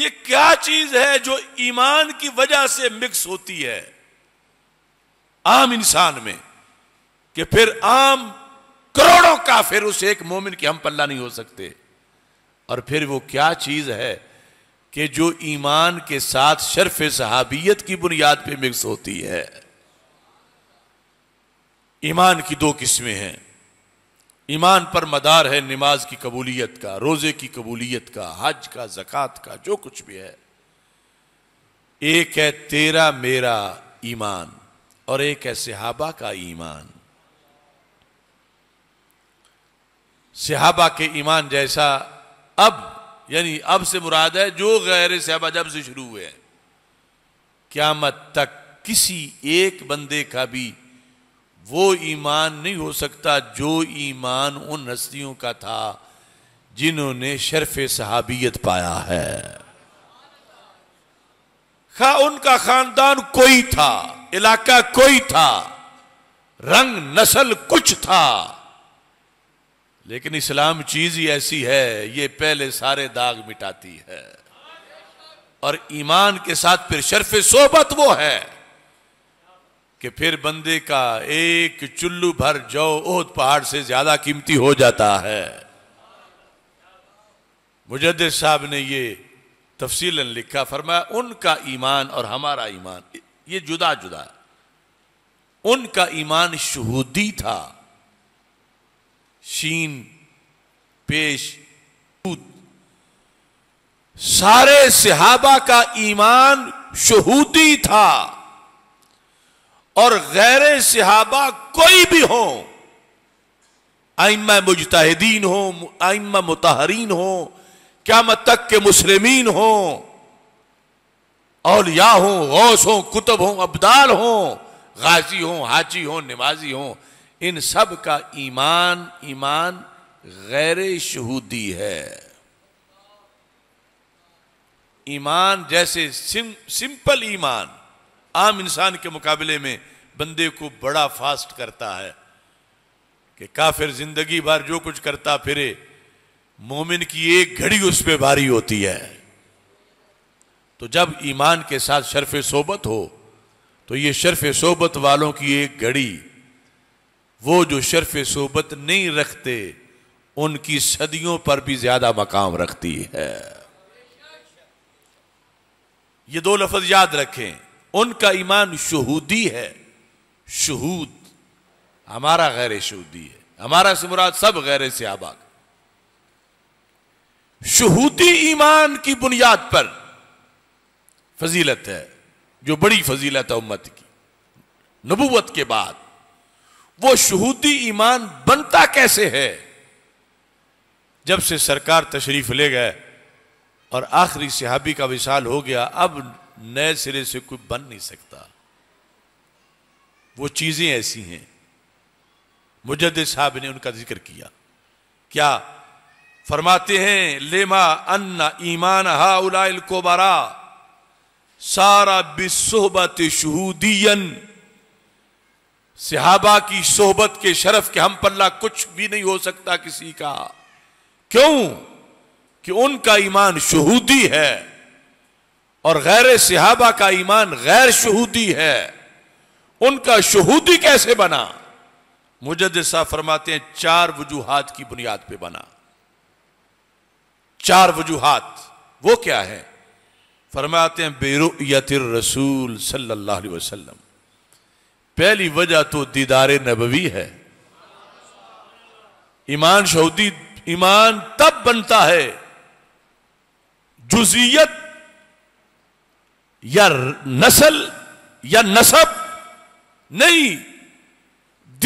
ये क्या चीज है जो ईमान की वजह से मिक्स होती है आम इंसान में कि फिर आम करोड़ों काफिर उस एक मोमिन के हम पल्ला नहीं हो सकते और फिर वो क्या चीज़ है कि जो ईमान के साथ शर्फ सहाबियत की बुनियाद पे मिक्स होती है ईमान की दो किस्में हैं ईमान पर मदार है नमाज की कबूलियत का रोज़े की कबूलियत का हज का जक़ात का जो कुछ भी है एक है तेरा मेरा ईमान और एक है सिहाबा का ईमान सिहाबा के ईमान जैसा अब यानी अब से मुराद है जो गैर सिहाबा जब से शुरू हुए हैं क्यामत तक किसी एक बंदे का भी वो ईमान नहीं हो सकता जो ईमान उन हस्तियों का था जिन्होंने शर्फ सहाबियत पाया है खा उनका खानदान कोई था इलाका कोई था रंग नस्ल कुछ था लेकिन इस्लाम चीज ही ऐसी है ये पहले सारे दाग मिटाती है और ईमान के साथ फिर शर्फ सोबत वो है कि फिर बंदे का एक चुल्लू भर जौ ओहद पहाड़ से ज्यादा कीमती हो जाता है मुजद साहब ने ये तफसीलन लिखा फरमाया उनका ईमान और हमारा ईमान ये जुदा जुदा उनका ईमान शहूदी था शीन पेश सारे सिहाबा का ईमान शहूदी था और गैर सिहाबा कोई भी हो आइम्मा मुजतहदीन हो आइम्मा मुताहरीन हो क्या तक के मुस्लिम हो औलिया हो गौस हो कुतब हो अब्दाल हो गाजी हो हाजी हो निमाजी हो इन सब का ईमान ईमान गैर शहूदी है ईमान जैसे सिं, सिंपल ईमान आम इंसान के मुकाबले में बंदे को बड़ा फास्ट करता है कि काफिर जिंदगी भर जो कुछ करता फिरे मोमिन की एक घड़ी उस पर भारी होती है तो जब ईमान के साथ शर्फ सोबत हो तो ये शर्फ सोबत वालों की एक घड़ी वो जो शर्फ सोबत नहीं रखते उनकी सदियों पर भी ज्यादा मकाम रखती है ये दो लफज याद रखें उनका ईमान शहूदी है शहूद हमारा गैर शहूदी है हमारा से सब गैर से आबाग शहूदी ईमान की बुनियाद पर फजीलत है जो बड़ी फजीलत है उम्मत की नबूवत के बाद वो शहूदी ईमान बनता कैसे है जब से सरकार तशरीफ ले गए और आखिरी सिहाबी का विशाल हो गया अब नए सिरे से कोई बन नहीं सकता वो चीज़ें ऐसी हैं मुजद साहब ने उनका जिक्र किया क्या फरमाते हैं लेमा अन्ना ईमान हा उलाइल कोबारा सारा बिसोबत शहूदियन सिहाबा की सोहबत के शरफ के हम पल्ला कुछ भी नहीं हो सकता किसी का क्यों कि उनका ईमान शहूदी है और गैर सिहाबा का ईमान गैर शहूदी है उनका शहूदी कैसे बना मुजद फरमाते हैं चार वजूहत की बुनियाद पे बना चार वजूहत वो क्या है फरमाते हैं बेरोतिर रसूल सल्लल्लाहु अलैहि वसल्लम पहली वजह तो दीदार नबवी है ईमान शहूदी ईमान तब बनता है जुजियत या नस्ल या नसब नहीं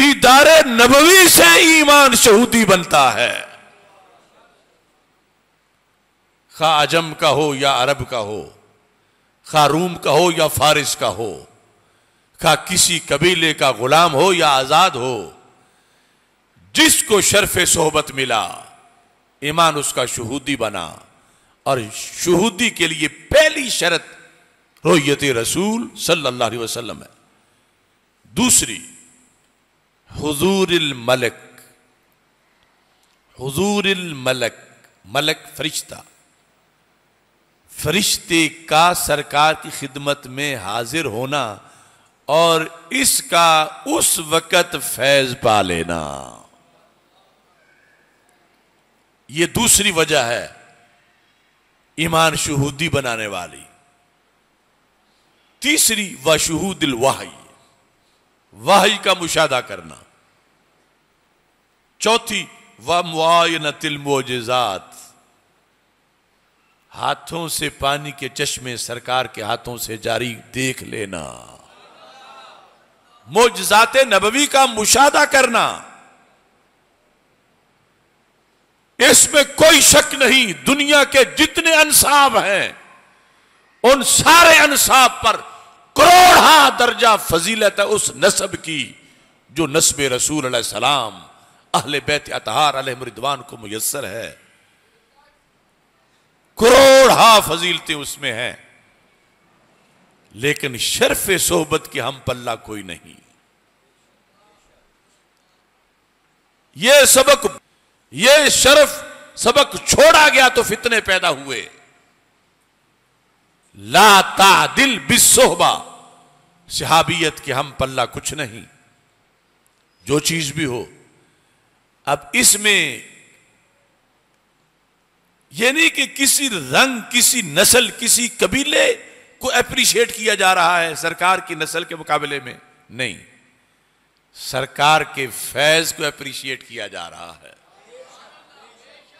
दीदार नबवी से ईमान शहूदी बनता है खा आजम का हो या अरब का हो खा रूम का हो या फारिस का हो का किसी कबीले का गुलाम हो या आजाद हो जिसको शर्फ सोहबत मिला ईमान उसका शहूदी बना और शहूदी के लिए पहली शरत रोयत रसूल सल्लल्लाहु अलैहि वसल्लम है दूसरी हजूर मलक हजूर मलक मलक फरिश्ता फरिश्ते का सरकार की खिदमत में हाजिर होना और इसका उस वक़्त फैज पा लेना यह दूसरी वजह है ईमान शहूदी बनाने वाली तीसरी व शहूद वाही वाही का मुशादा करना चौथी व मुआयनतिल मोजात हाथों से पानी के चश्मे सरकार के हाथों से जारी देख लेना मोजात नबवी का मुशादा करना इसमें कोई शक नहीं दुनिया के जितने अनसाब हैं उन सारे अनसाब पर करोड़ा दर्जा फजीलत है उस नस्ब की जो नस्ब रसूल सलाम अहल बैत अतहार मरिदवान को मैसर है करोड़ा फजीलतें उसमें हैं लेकिन शर्फ सोहबत के हम पल्ला कोई नहीं ये सबक ये शर्फ सबक छोड़ा गया तो फितने पैदा हुए ला दिल बिसोहबा सिहाबियत के हम पल्ला कुछ नहीं जो चीज भी हो अब इसमें यह नहीं कि किसी रंग किसी नस्ल किसी कबीले को अप्रिशिएट किया जा रहा है सरकार की नस्ल के मुकाबले में नहीं सरकार के फैज को अप्रिशिएट किया जा रहा है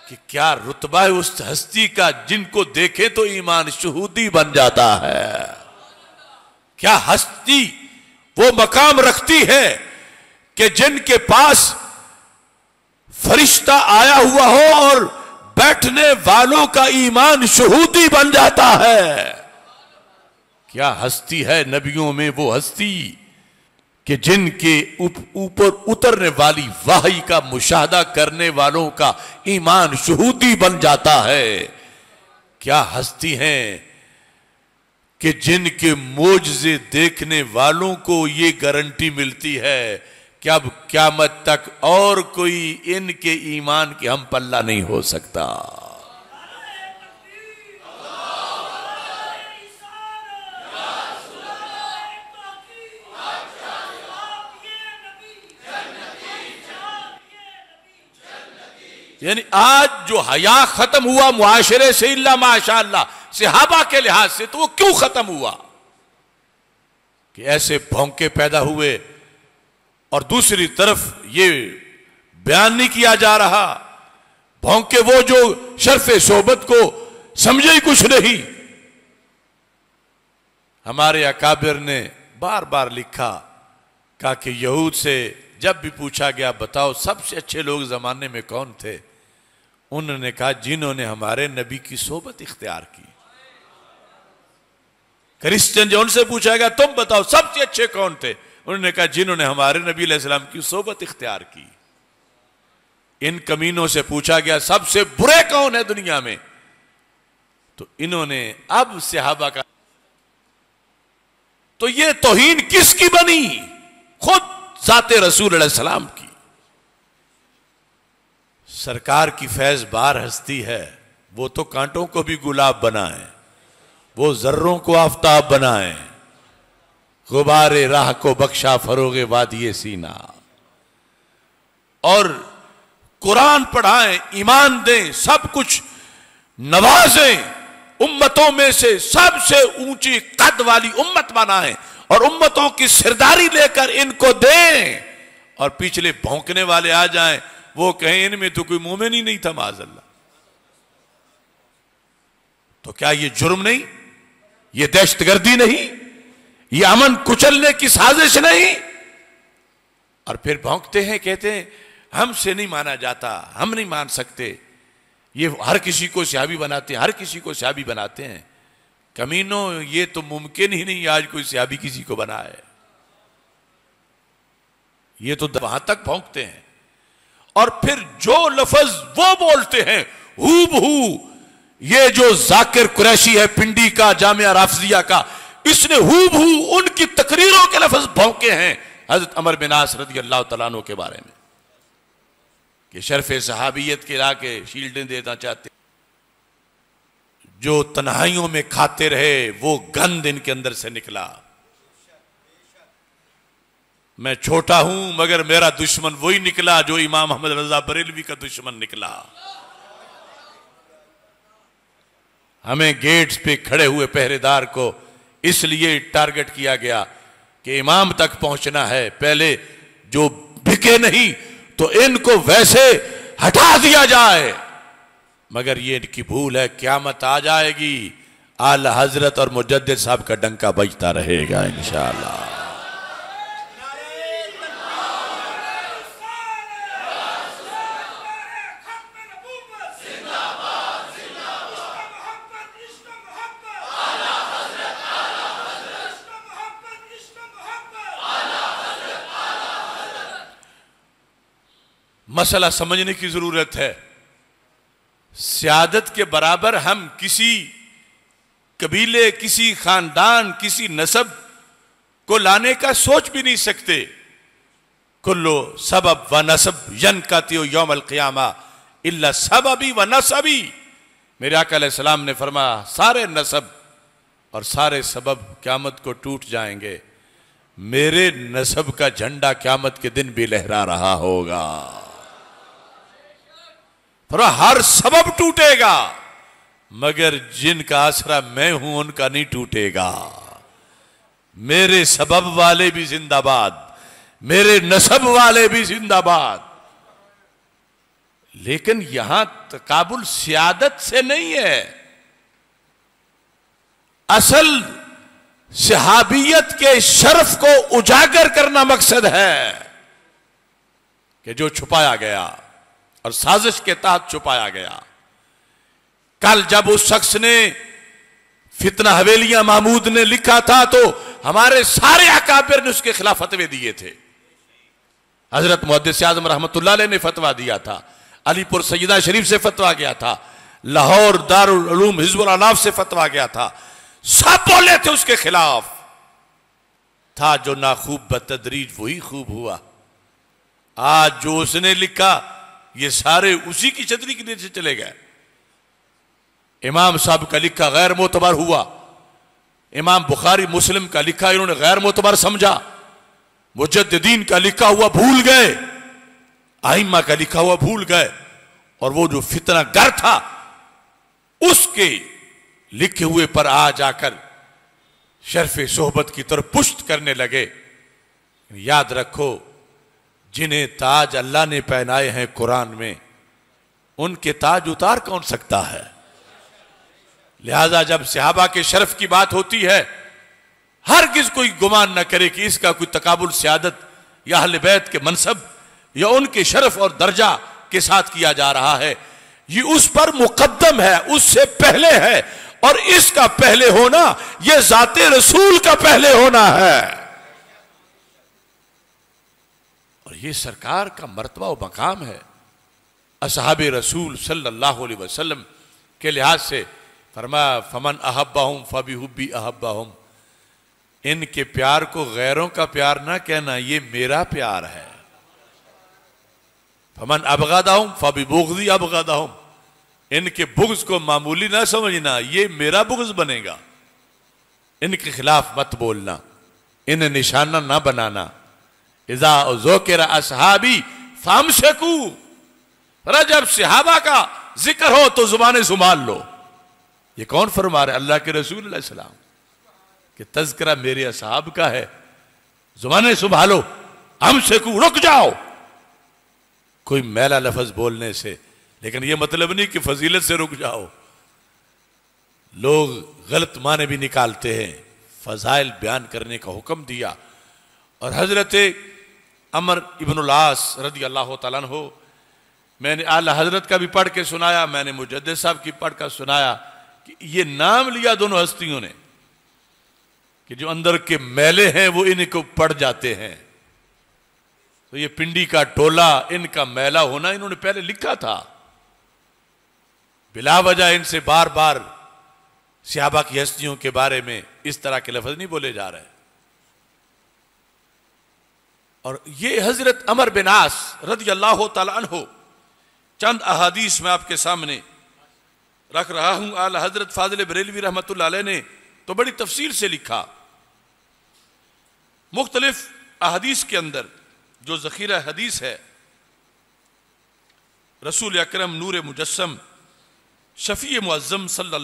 कि क्या रुतबा है उस हस्ती का जिनको देखे तो ईमान शहूदी बन जाता है क्या हस्ती वो मकाम रखती है कि जिनके पास फरिश्ता आया हुआ हो और बैठने वालों का ईमान शहूदी बन जाता है क्या हस्ती है नबियों में वो हस्ती कि जिनके ऊपर उप, उतरने वाली वाही का मुशाहदा करने वालों का ईमान शहूदी बन जाता है क्या हस्ती है कि जिनके मोजे देखने वालों को ये गारंटी मिलती है कि अब क्यामत तक और कोई इनके ईमान के हम पल्ला नहीं हो सकता यानी आज जो हया खत्म हुआ मुआशरे से इल्ला माशाला सिहाबा के लिहाज से तो वो क्यों खत्म हुआ कि ऐसे भौंके पैदा हुए और दूसरी तरफ ये बयान नहीं किया जा रहा भौंके वो जो शर्फ सोबत को समझे ही कुछ नहीं हमारे अकाबिर ने बार बार लिखा कहा कि यहूद से जब भी पूछा गया बताओ सबसे अच्छे लोग जमाने में कौन थे उन्होंने कहा जिन्होंने हमारे नबी की सोबत इख्तियार की क्रिश्चियन जो उनसे पूछा गया तुम बताओ सबसे अच्छे कौन थे उन्होंने कहा जिन्होंने हमारे नबी सलाम की सोबत इख्तियार की इन कमीनों से पूछा गया सबसे बुरे कौन है दुनिया में तो इन्होंने अब सिहाबा का तो ये तोहीन किसकी बनी खुद जाते रसूल सलाम की सरकार की फैज बार हस्ती है वो तो कांटों को भी गुलाब बनाए वो जर्रों को आफ्ताब बनाए गुबारे राह को बख्शा फरोगे वादिये सीना और कुरान पढ़ाए ईमान दें सब कुछ नवाजें उम्मतों में से सबसे ऊंची कद वाली उम्मत बनाए और उम्मतों की सिरदारी लेकर इनको दें और पिछले भौंकने वाले आ जाएं वो कहें इनमें तो कोई मोमिन ही नहीं था माजल्ला तो क्या ये जुर्म नहीं ये दहशतगर्दी नहीं ये अमन कुचलने की साजिश नहीं और फिर भौंकते हैं कहते हैं हमसे नहीं माना जाता हम नहीं मान सकते ये हर किसी को सियाबी बनाते हैं हर किसी को सियाबी बनाते हैं कमीनो ये तो मुमकिन ही नहीं आज कोई सियाबी किसी को बनाए ये तो वहां तक भौंकते हैं और फिर जो लफज वो बोलते हैं हूब ये जो जाकिर कुरैशी है पिंडी का जामिया राफजिया का इसने हूब हु उनकी तकरीरों के लफज भौंके हैं हजरत अमर बिनास रदी अल्लाह तु के बारे में कि शर्फ सहाबियत के ला के शील्डें देना चाहते जो तन्हाइयों में खाते रहे वो गंद इनके अंदर से निकला मैं छोटा हूं मगर मेरा दुश्मन वही निकला जो इमाम अहमद रजा बरेलवी का दुश्मन निकला हमें गेट्स पे खड़े हुए पहरेदार को इसलिए टारगेट किया गया कि इमाम तक पहुंचना है पहले जो बिके नहीं तो इनको वैसे हटा दिया जाए मगर ये इनकी भूल है क्यामत आ जाएगी आला हजरत और मुजद साहब का डंका बजता रहेगा इंशाला मसला समझने की जरूरत है सियादत के बराबर हम किसी कबीले किसी खानदान किसी नसब को लाने का सोच भी नहीं सकते कुल्लो सबब व नसब यन काती योमल क्यामा सब अभी व नसबी मेरे अकाम ने फरमाया सारे नसब और सारे सबब क्यामत को टूट जाएंगे मेरे नसब का झंडा क्यामत के दिन भी लहरा रहा होगा पर हर सबब टूटेगा मगर जिनका आसरा मैं हूं उनका नहीं टूटेगा मेरे सबब वाले भी जिंदाबाद मेरे नसब वाले भी जिंदाबाद लेकिन यहां तकाबुल सियादत से नहीं है असल सहाबियत के शर्फ को उजागर करना मकसद है कि जो छुपाया गया और साजिश के तहत छुपाया गया कल जब उस शख्स ने फितना हवेलियां महमूद ने लिखा था तो हमारे सारे अकाबिर ने उसके खिलाफ फतवे दिए थे हजरत मुहदस आजम रहमत ने फतवा दिया था अलीपुर सैदा शरीफ से फतवा गया था लाहौर दारूम हिजबुल अलाफ से फतवा गया था सब बोले थे उसके खिलाफ था जो ना खूब बतदरीज वही खूब हुआ आज जो उसने लिखा ये सारे उसी की छतरी के नीचे चले गए इमाम साहब का लिखा गैर मोतबर हुआ इमाम बुखारी मुस्लिम का लिखा इन्होंने गैर मोतबर समझा मुजद्दीन का लिखा हुआ भूल गए आइमा का लिखा हुआ भूल गए और वो जो फितना गर था उसके लिखे हुए पर आ जाकर शर्फ सोहबत की तरफ पुष्ट करने लगे याद रखो जिन्हें ताज अल्लाह ने पहनाए हैं कुरान में उनके ताज उतार कौन सकता है लिहाजा जब सिहाबा के शर्फ की बात होती है हर किस कोई गुमान न करे कि इसका कोई तकाबुल सियादत या हलबैत के मनसब या उनके शर्फ और दर्जा के साथ किया जा रहा है ये उस पर मुकदम है उससे पहले है और इसका पहले होना यह जाते रसूल का पहले होना है ये सरकार का मरतबा और मकाम है असहाब रसूल सल्लल्लाहु अलैहि वसल्लम के लिहाज से फरमा फमन अहब्बा हम फबी हब्बी अहब्बा हम इनके प्यार को गैरों का प्यार ना कहना ये मेरा प्यार है फमन अबगादा हूं फबी बुगजी अबगादा हूं इनके बुग्ज को मामूली ना समझना ये मेरा बुग्ज बनेगा इनके खिलाफ मत बोलना इन्हें निशाना ना बनाना इजा जोकर असहाबी फाम शकू जब सिहाबा का जिक्र हो तो जुबान जुमान लो ये कौन फरमा रहे अल्लाह के रसूल कि तस्करा मेरे असहाब का है जुबान संभालो हम शकू रुक जाओ कोई मेला लफज बोलने से लेकिन यह मतलब नहीं कि फजीलत से रुक जाओ लोग गलत माने भी निकालते हैं फजाइल बयान करने का हुक्म दिया और हजरत अमर इबन उलास रदी अल्लाह तन हो मैंने आला हजरत का भी पढ़ के सुनाया मैंने मुजद साहब की पढ़ कर सुनाया कि ये नाम लिया दोनों हस्तियों ने कि जो अंदर के मेले हैं वो इनको पढ़ जाते हैं तो ये पिंडी का टोला इनका मेला होना इन्होंने पहले लिखा था बिला वजह इनसे बार बार सियाबा की हस्तियों के बारे में इस तरह के लफ्ज नहीं बोले जा रहे और ये हज़रत अमर बिनास रदी अल्लाह तहो चंद अहादीस में आपके सामने रख रहा हूं आला हज़रत फाजिल बरेलवी रहमत ने तो बड़ी तफसील से लिखा मुख्तलिफ अहादीस के अंदर जो ज़ख़ीरा हदीस है रसूल अक्रम नूर मुजस्म शफी मुज़म सल्ला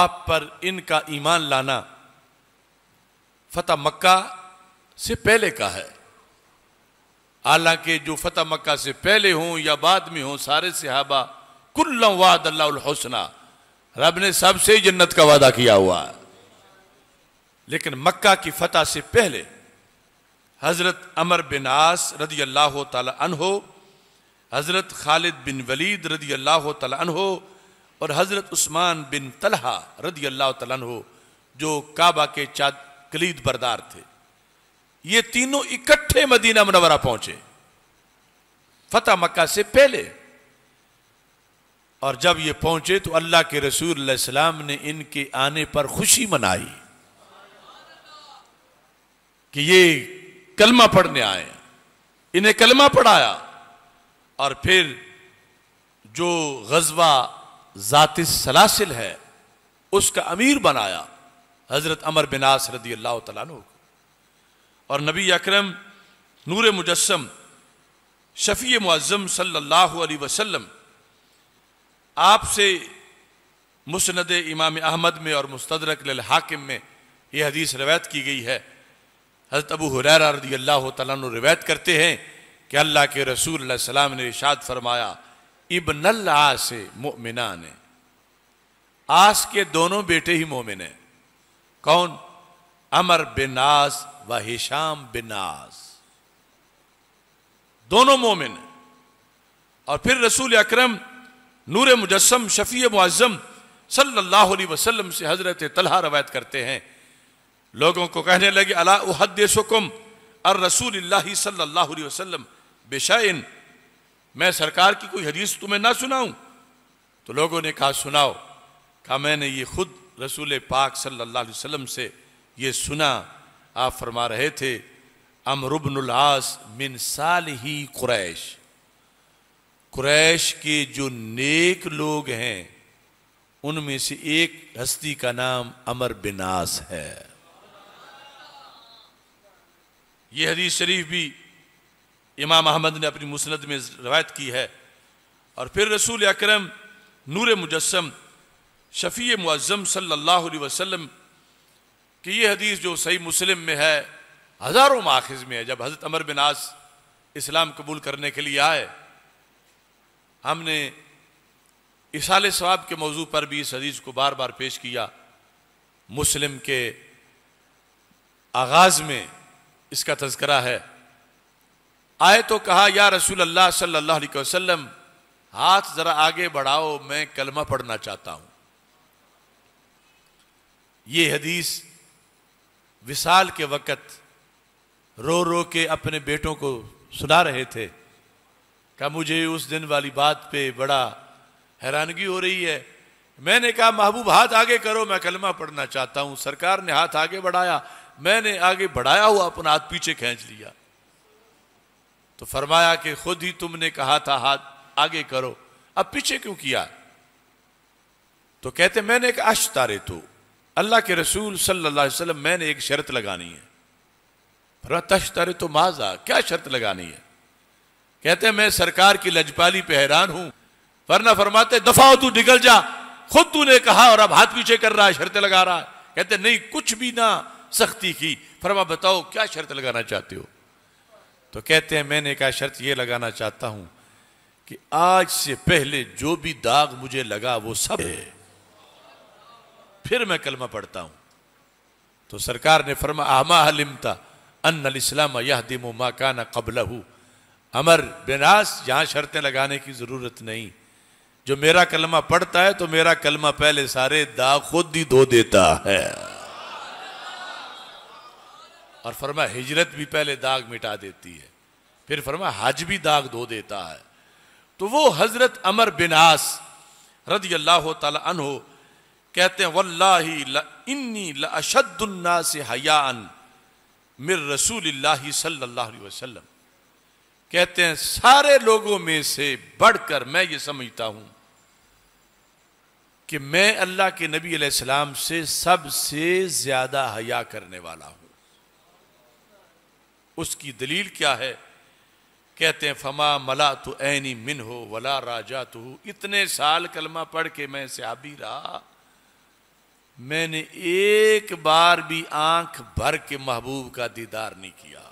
आप पर इनका ईमान लाना फतेह मक्का से पहले का है हालांकि जो फतेह मक्का से पहले हों या बाद में हों सारे सहाबा कुल्ल वाद अल्लाहसना रब ने सबसे जन्नत का वादा किया हुआ है लेकिन मक्का की फतह से पहले हज़रत अमर बिन आस रदी अल्लाह तहो हज़रत खालिद बिन वलीद रदी अल्लाह तहो और हज़रत उस्मान बिन तलहा रदी अल्लाह तहो जो काबा के चाद कलीद बरदार थे ये तीनों इकट्ठे मदीना मनवरा पहुंचे फतेह मक्का से पहले और जब ये पहुंचे तो अल्लाह के रसूल सलाम ने इनके आने पर खुशी मनाई कि ये कलमा पढ़ने आए इन्हें कलमा पढ़ाया और फिर जो गजवा जाति सलासिल है उसका अमीर बनाया हज़रत अमर बिनास रदी अल्लाह को और नबी अक्रम नूर मुजस्म शफी मुआजम सल्लल्लाहु अलैहि वसल्लम आपसे मुसनद इमाम अहमद में और मुस्तरक हाकिम में यह हदीस रवायत की गई है हजरत अबू हुरैर रदी अल्लाह तु रवायत करते हैं कि अल्लाह के रसूल सलाम ने इशाद फरमाया इबन आस मोमिना ने आस के दोनों बेटे ही मोमिन हैं कौन अमर बिनास व हिशाम बिनास दोनों मोमिन और फिर रसूल अक्रम नूर मुजस्म शफी मुआज़म सल्लल्लाहु अलैहि वसल्लम से हज़रत तलहा रवायत करते हैं लोगों को कहने लगे अला उहदसकुम अर रसूल सल्लल्लाहु अलैहि वसल्लम बेशाइन मैं सरकार की कोई हदीस तुम्हें ना सुनाऊं तो लोगों ने कहा सुनाओ कहा मैंने ये खुद रसूल पाक सल्लल्लाहु अलैहि वसल्लम से ये सुना आप फरमा रहे थे अमरुबनलास मिन साल ही क्रैश क्रैश के जो नेक लोग हैं उनमें से एक हस्ती का नाम अमर बिनास है यह हदीस शरीफ भी इमाम अहमद ने अपनी मुसनद में रवायत की है और फिर रसूल अक्रम नूर मुजस्म शफ़ी मुआजम सल्लल्लाहु अलैहि वसल्लम कि ये हदीस जो सही मुस्लिम में है हज़ारों माखज में है जब हज़रत अमर बिनास इस्लाम कबूल करने के लिए आए हमने इसाल सवाब के मौजू पर भी इस हदीस को बार बार पेश किया मुस्लिम के आगाज़ में इसका तस्करा है आए तो कहा या रसूल अल्लाह सल्लल्लाहु अलैहि वसल्लम हाथ ज़रा आगे बढ़ाओ मैं कलमा पढ़ना चाहता हूं ये हदीस विशाल के वक़्त रो रो के अपने बेटों को सुना रहे थे क्या मुझे उस दिन वाली बात पे बड़ा हैरानगी हो रही है मैंने कहा महबूब हाथ आगे करो मैं कलमा पढ़ना चाहता हूं सरकार ने हाथ आगे बढ़ाया मैंने आगे बढ़ाया हुआ अपना हाथ पीछे खींच लिया तो फरमाया कि खुद ही तुमने कहा था हाथ आगे करो अब पीछे क्यों किया तो कहते मैंने कहा अश तारे तू अल्लाह के रसूल सल्लल्लाहु अलैहि वसल्लम मैंने एक शर्त लगानी है रतश तरे तो माजा क्या शर्त लगानी है कहते हैं मैं सरकार की लजपाली पे हैरान हूं वरना फरमाते दफाओ तू निकल जा खुद तूने कहा और अब हाथ पीछे कर रहा है शर्त लगा रहा है कहते नहीं कुछ भी ना सख्ती की फरमा बताओ क्या शर्त लगाना चाहते हो तो कहते हैं मैंने कहा शर्त ये लगाना चाहता हूं कि आज से पहले जो भी दाग मुझे लगा वो सब है फिर मैं कलमा पढ़ता हूं तो सरकार ने फरमा आमा हलिमता अन इस्लाम यह दिमो माकाना कबलहू अमर बिनास यहां शर्तें लगाने की ज़रूरत नहीं जो मेरा कलमा पढ़ता है तो मेरा कलमा पहले सारे दाग खुद ही धो देता है और फरमा हिजरत भी पहले दाग मिटा देती है फिर फरमा हज भी दाग धो देता है तो वो हजरत अमर बिनास रदी अल्लाह तन हो कहते हैं वल्लाही इन्नी लशदुल्ना से हयान मिर रसूल सल्लाम कहते हैं सारे लोगों में से बढ़कर मैं ये समझता हूं कि मैं अल्लाह के नबी सलाम से सबसे ज्यादा हया करने वाला हूं उसकी दलील क्या है कहते हैं फमा मला तो ऐनी मिन हो वला राजा तो इतने साल कलमा पढ़ के मैं आबी रहा मैंने एक बार भी आंख भर के महबूब का दीदार नहीं किया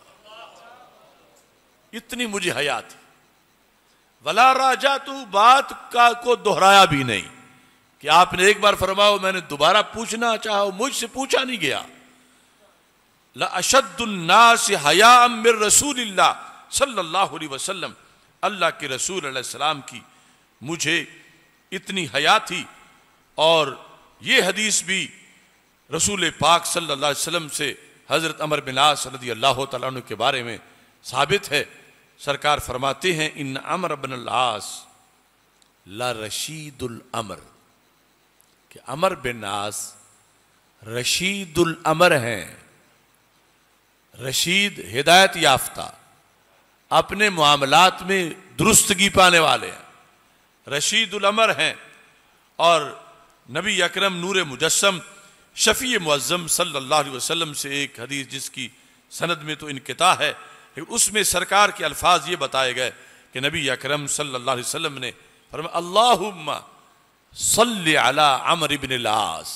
इतनी मुझे हया थी वला राजा तू बात का को दोहराया भी नहीं कि आपने एक बार फरमाओ मैंने दोबारा पूछना चाहो मुझसे पूछा नहीं गया लशदुल्ना से हया अमिर रसूल सल्लाह वसलम अल्लाह के रसूल सलाम की मुझे इतनी हया थी और ये हदीस भी रसूल पाक सल्लल्लाहु अलैहि वसल्लम से हज़रत अमर बिलास रदी अल्लाह तु के बारे में साबित है सरकार फरमाते हैं इन अमर बिनलास ला रशीदुल अमर कि अमर बिनास रशीदुल अमर हैं रशीद हिदायत याफ्ता अपने मामलात में दुरुस्तगी पाने वाले हैं रशीदुल अमर हैं और नबी अकरम नूर मुजस्म शफ़ी मुज़म सल्ला अलैहि से एक हदीस जिसकी सनद में तो इनकता है उसमें सरकार के अल्फाज ये बताए गए कि नबी अक्रम सल्ला अलैहि ने अला अमर बिन लास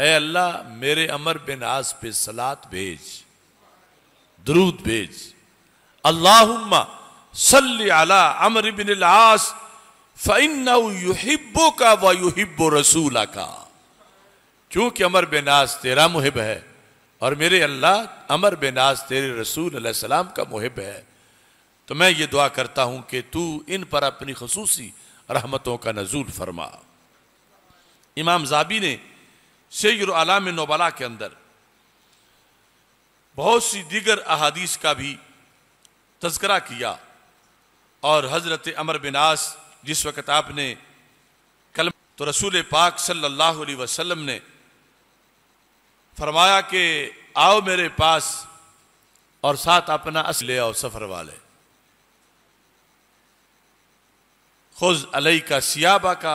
ए अल्लाह मेरे अमर बिन आस पे सलात भेज दरूद भेज अल्लाह सल अला अमर बिन लास फ़ैन युहिब्बो का व युहिब्बो रसूला का क्योंकि अमर बेनाज तेरा मुहिब है और मेरे अल्लाह अमर बेनाज तेरे रसूल सलाम का मुहिब है तो मैं ये दुआ करता हूं कि तू इन पर अपनी खसूसी रहमतों का नजूल फरमा इमाम जाबी ने आलाम नोबला के अंदर बहुत सी दीगर अहादीस का भी तस्करा किया और हज़रत अमर बिनास जिस वक्त आपने कलम तो रसूल पाक सल्लल्लाहु अलैहि वसल्लम ने फरमाया कि आओ मेरे पास और साथ अपना अस ले आओ सफर वाले खुज अलई का सियाबा का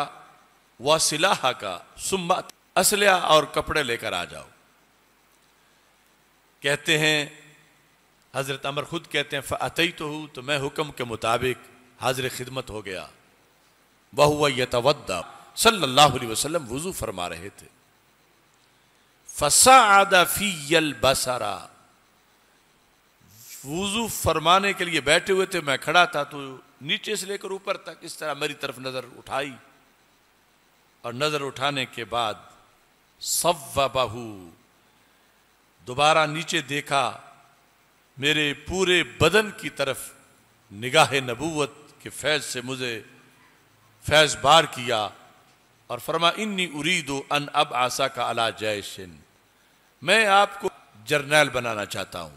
व सिलाहा का सुम्बा असलिया और कपड़े लेकर आ जाओ कहते हैं हज़रत अमर खुद कहते हैं फ़तई तो हूँ तो मैं हुक्म के मुताबिक हाजिर खिदमत हो गया वह हुआ यतवदा सल्लल्लाहु अलैहि वसल्लम वज़ू फरमा रहे थे फसा आदा फीयल बसरा वज़ू फरमाने के लिए बैठे हुए थे मैं खड़ा था तो नीचे से लेकर ऊपर तक इस तरह मेरी तरफ नज़र उठाई और नज़र उठाने के बाद सब बहू दोबारा नीचे देखा मेरे पूरे बदन की तरफ निगाह नबूवत के फैज से मुझे फैज़ बार किया और फरमा इन्नी उरीदो अन अब आशा का अला सिंह मैं आपको जर्नैल बनाना चाहता हूं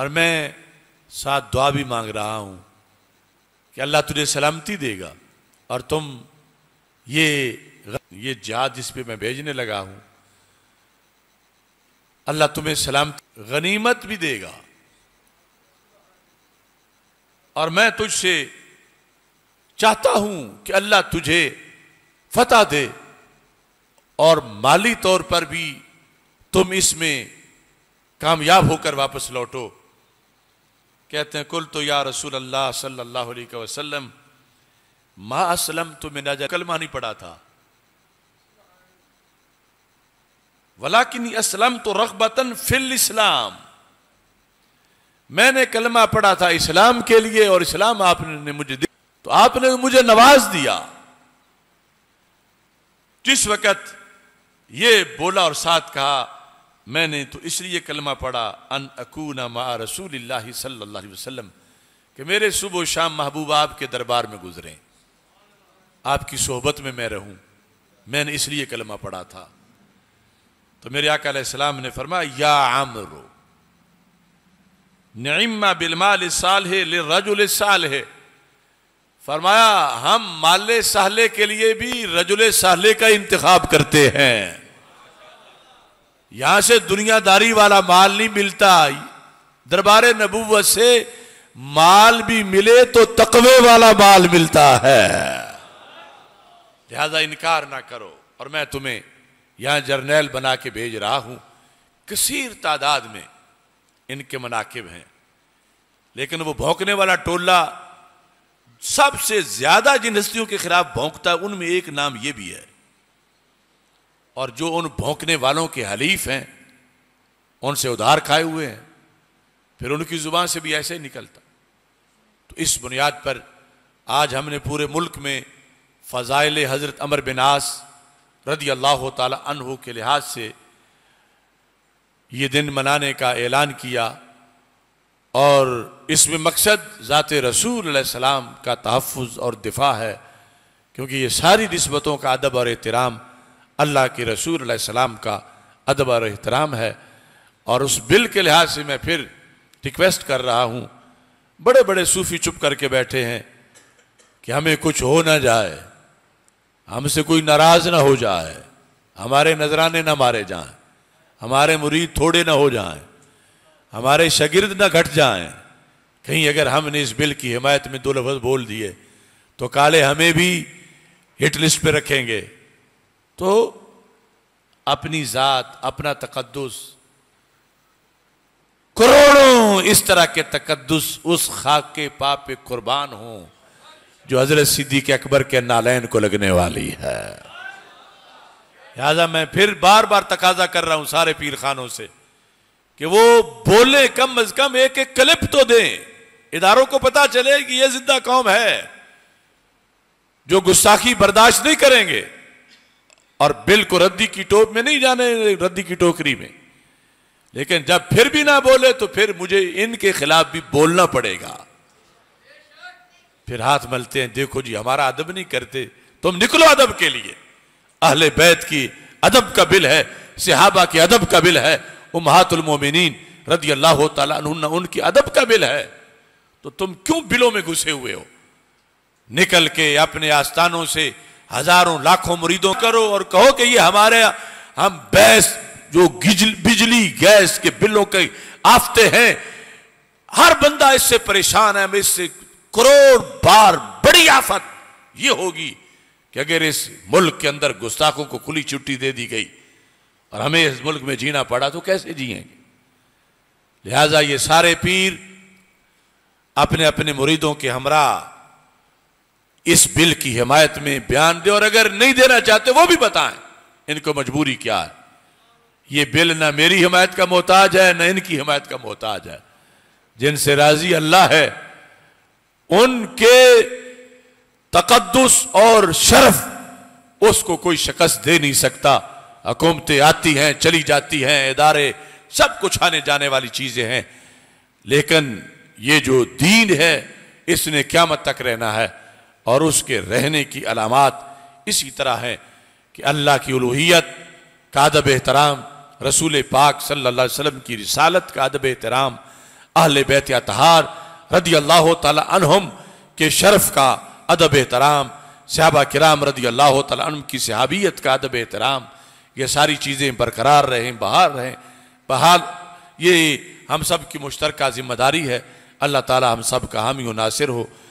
और मैं साथ दुआ भी मांग रहा हूं कि अल्लाह तुझे सलामती देगा और तुम ये ये जहाज जिस पे मैं भेजने लगा हूं अल्लाह तुम्हें सलाम गनीमत भी देगा और मैं तुझसे चाहता हूं कि अल्लाह तुझे फता दे और माली तौर पर भी तुम इसमें कामयाब होकर वापस लौटो कहते हैं कुल तो या रसूल अल्लाह सल्लल्लाहु अलैहि वसल्लम मा असलम तो मैं नाजा कलमा नहीं पड़ा था वलाकिन असलम तो रखबतन फिल इस्लाम मैंने कलमा पढ़ा था इस्लाम के लिए और इस्लाम आपने मुझे तो आपने मुझे नवाज दिया जिस वक्त ये बोला और साथ कहा मैंने तो इसलिए कलमा पढ़ा अन अकूना मा रसूल सल्ला वसलम कि मेरे सुबह शाम महबूब आपके दरबार में गुजरे आपकी सोहबत में मैं रहूं मैंने इसलिए कलमा पढ़ा था तो मेरे आकाम ने फरमाया या आमरो नईमा बिलमाल साल है ले रजुल साल है फरमाया हम माले सहले के लिए भी रजुल सहले का इंतखाब करते हैं यहां से दुनियादारी वाला माल नहीं मिलता दरबार नबूवत से माल भी मिले तो तकवे वाला माल मिलता है लिहाजा इनकार ना करो और मैं तुम्हें यहां जर्नैल बना के भेज रहा हूं कसीर तादाद में इनके मनाकब हैं लेकिन वो भौंकने वाला टोला सबसे ज्यादा जिन हस्तियों के खिलाफ भौंकता है उनमें एक नाम यह भी है और जो उन भौंकने वालों के हलीफ हैं उनसे उधार खाए हुए हैं फिर उनकी जुबान से भी ऐसे ही निकलता तो इस बुनियाद पर आज हमने पूरे मुल्क में फ़जाइल हज़रत अमर बिनास रदी अल्लाह तला के लिहाज से ये दिन मनाने का ऐलान किया और इसमें मकसद ज़ात रसूल सलाम का तहफ़ और दिफा है क्योंकि ये सारी नस्बतों का अदब और एहतराम अल्लाह के रसूल सलाम का अदब और एहतराम है और उस बिल के लिहाज से मैं फिर रिक्वेस्ट कर रहा हूँ बड़े बड़े सूफ़ी चुप करके बैठे हैं कि हमें कुछ हो ना जाए हमसे कोई नाराज़ ना हो जाए हमारे नजराने ना मारे जाएं हमारे मुरीद थोड़े ना हो जाएं हमारे शगिर्द ना घट जाए कहीं अगर हमने इस बिल की हिमायत में दो लफ्ज बोल दिए तो काले हमें भी हिट लिस्ट पे रखेंगे तो अपनी ज़ात अपना तकदस करोड़ों इस तरह के तकदस उस खाक के पाप पे कुर्बान हो जो हजरत सिद्दीक अकबर के नालैन को लगने वाली है लिहाजा मैं फिर बार बार तकाजा कर रहा हूं सारे पीर खानों से कि वो बोले कम अज कम एक एक क्लिप तो दें इदारों को पता चले कि ये जिंदा कौम है जो गुस्साखी बर्दाश्त नहीं करेंगे और बिल को रद्दी की टोप में नहीं जाने रद्दी की टोकरी में लेकिन जब फिर भी ना बोले तो फिर मुझे इनके खिलाफ भी बोलना पड़ेगा फिर हाथ मलते हैं देखो जी हमारा अदब नहीं करते तुम निकलो अदब के लिए अहले बैत की अदब का बिल है सिहाबा के अदब का बिल है उमहातुलमोमिन रदी अल्लाह तला उनकी अदब का बिल है तो तुम क्यों बिलों में घुसे हुए हो निकल के अपने आस्थानों से हजारों लाखों मुरीदों करो और कहो कि ये हमारे हम बैस जो बिजली गैस के बिलों के आफते हैं हर बंदा इससे परेशान है इससे करोड़ बार बड़ी आफत ये होगी कि अगर इस मुल्क के अंदर गुस्ताखों को खुली छुट्टी दे दी गई और हमें इस मुल्क में जीना पड़ा तो कैसे जिएंगे लिहाजा ये सारे पीर अपने अपने मुरीदों के हमरा इस बिल की हिमायत में बयान दे और अगर नहीं देना चाहते वो भी बताएं इनको मजबूरी क्या है ये बिल ना मेरी हिमायत का मोहताज है ना इनकी हिमायत का मोहताज है जिनसे राजी अल्लाह है उनके तकदस और शर्फ उसको कोई शकस दे नहीं सकता हुकूमतें आती हैं चली जाती हैं इदारे सब कुछ आने जाने वाली चीज़ें हैं लेकिन ये जो दीन है इसने क्यामत तक रहना है और उसके रहने की अलामत इसी तरह है कि अल्लाह की उलूहियत का अदब एहतराम रसूल पाक सल्ला वसम की रिसालत का अदब एहतराम अहल बैत तहार रदी अल्लाह तहम के शर्फ का अदब एहतराम सहाबा कराम रदी अल्लाह तहम की सहाबियत का अदब एहतराम ये सारी चीज़ें बरकरार रहें बहार रहें बहाल ये हम सब की मुश्तरक जिम्मेदारी है अल्लाह ताला हम सब का हामी नासिर हो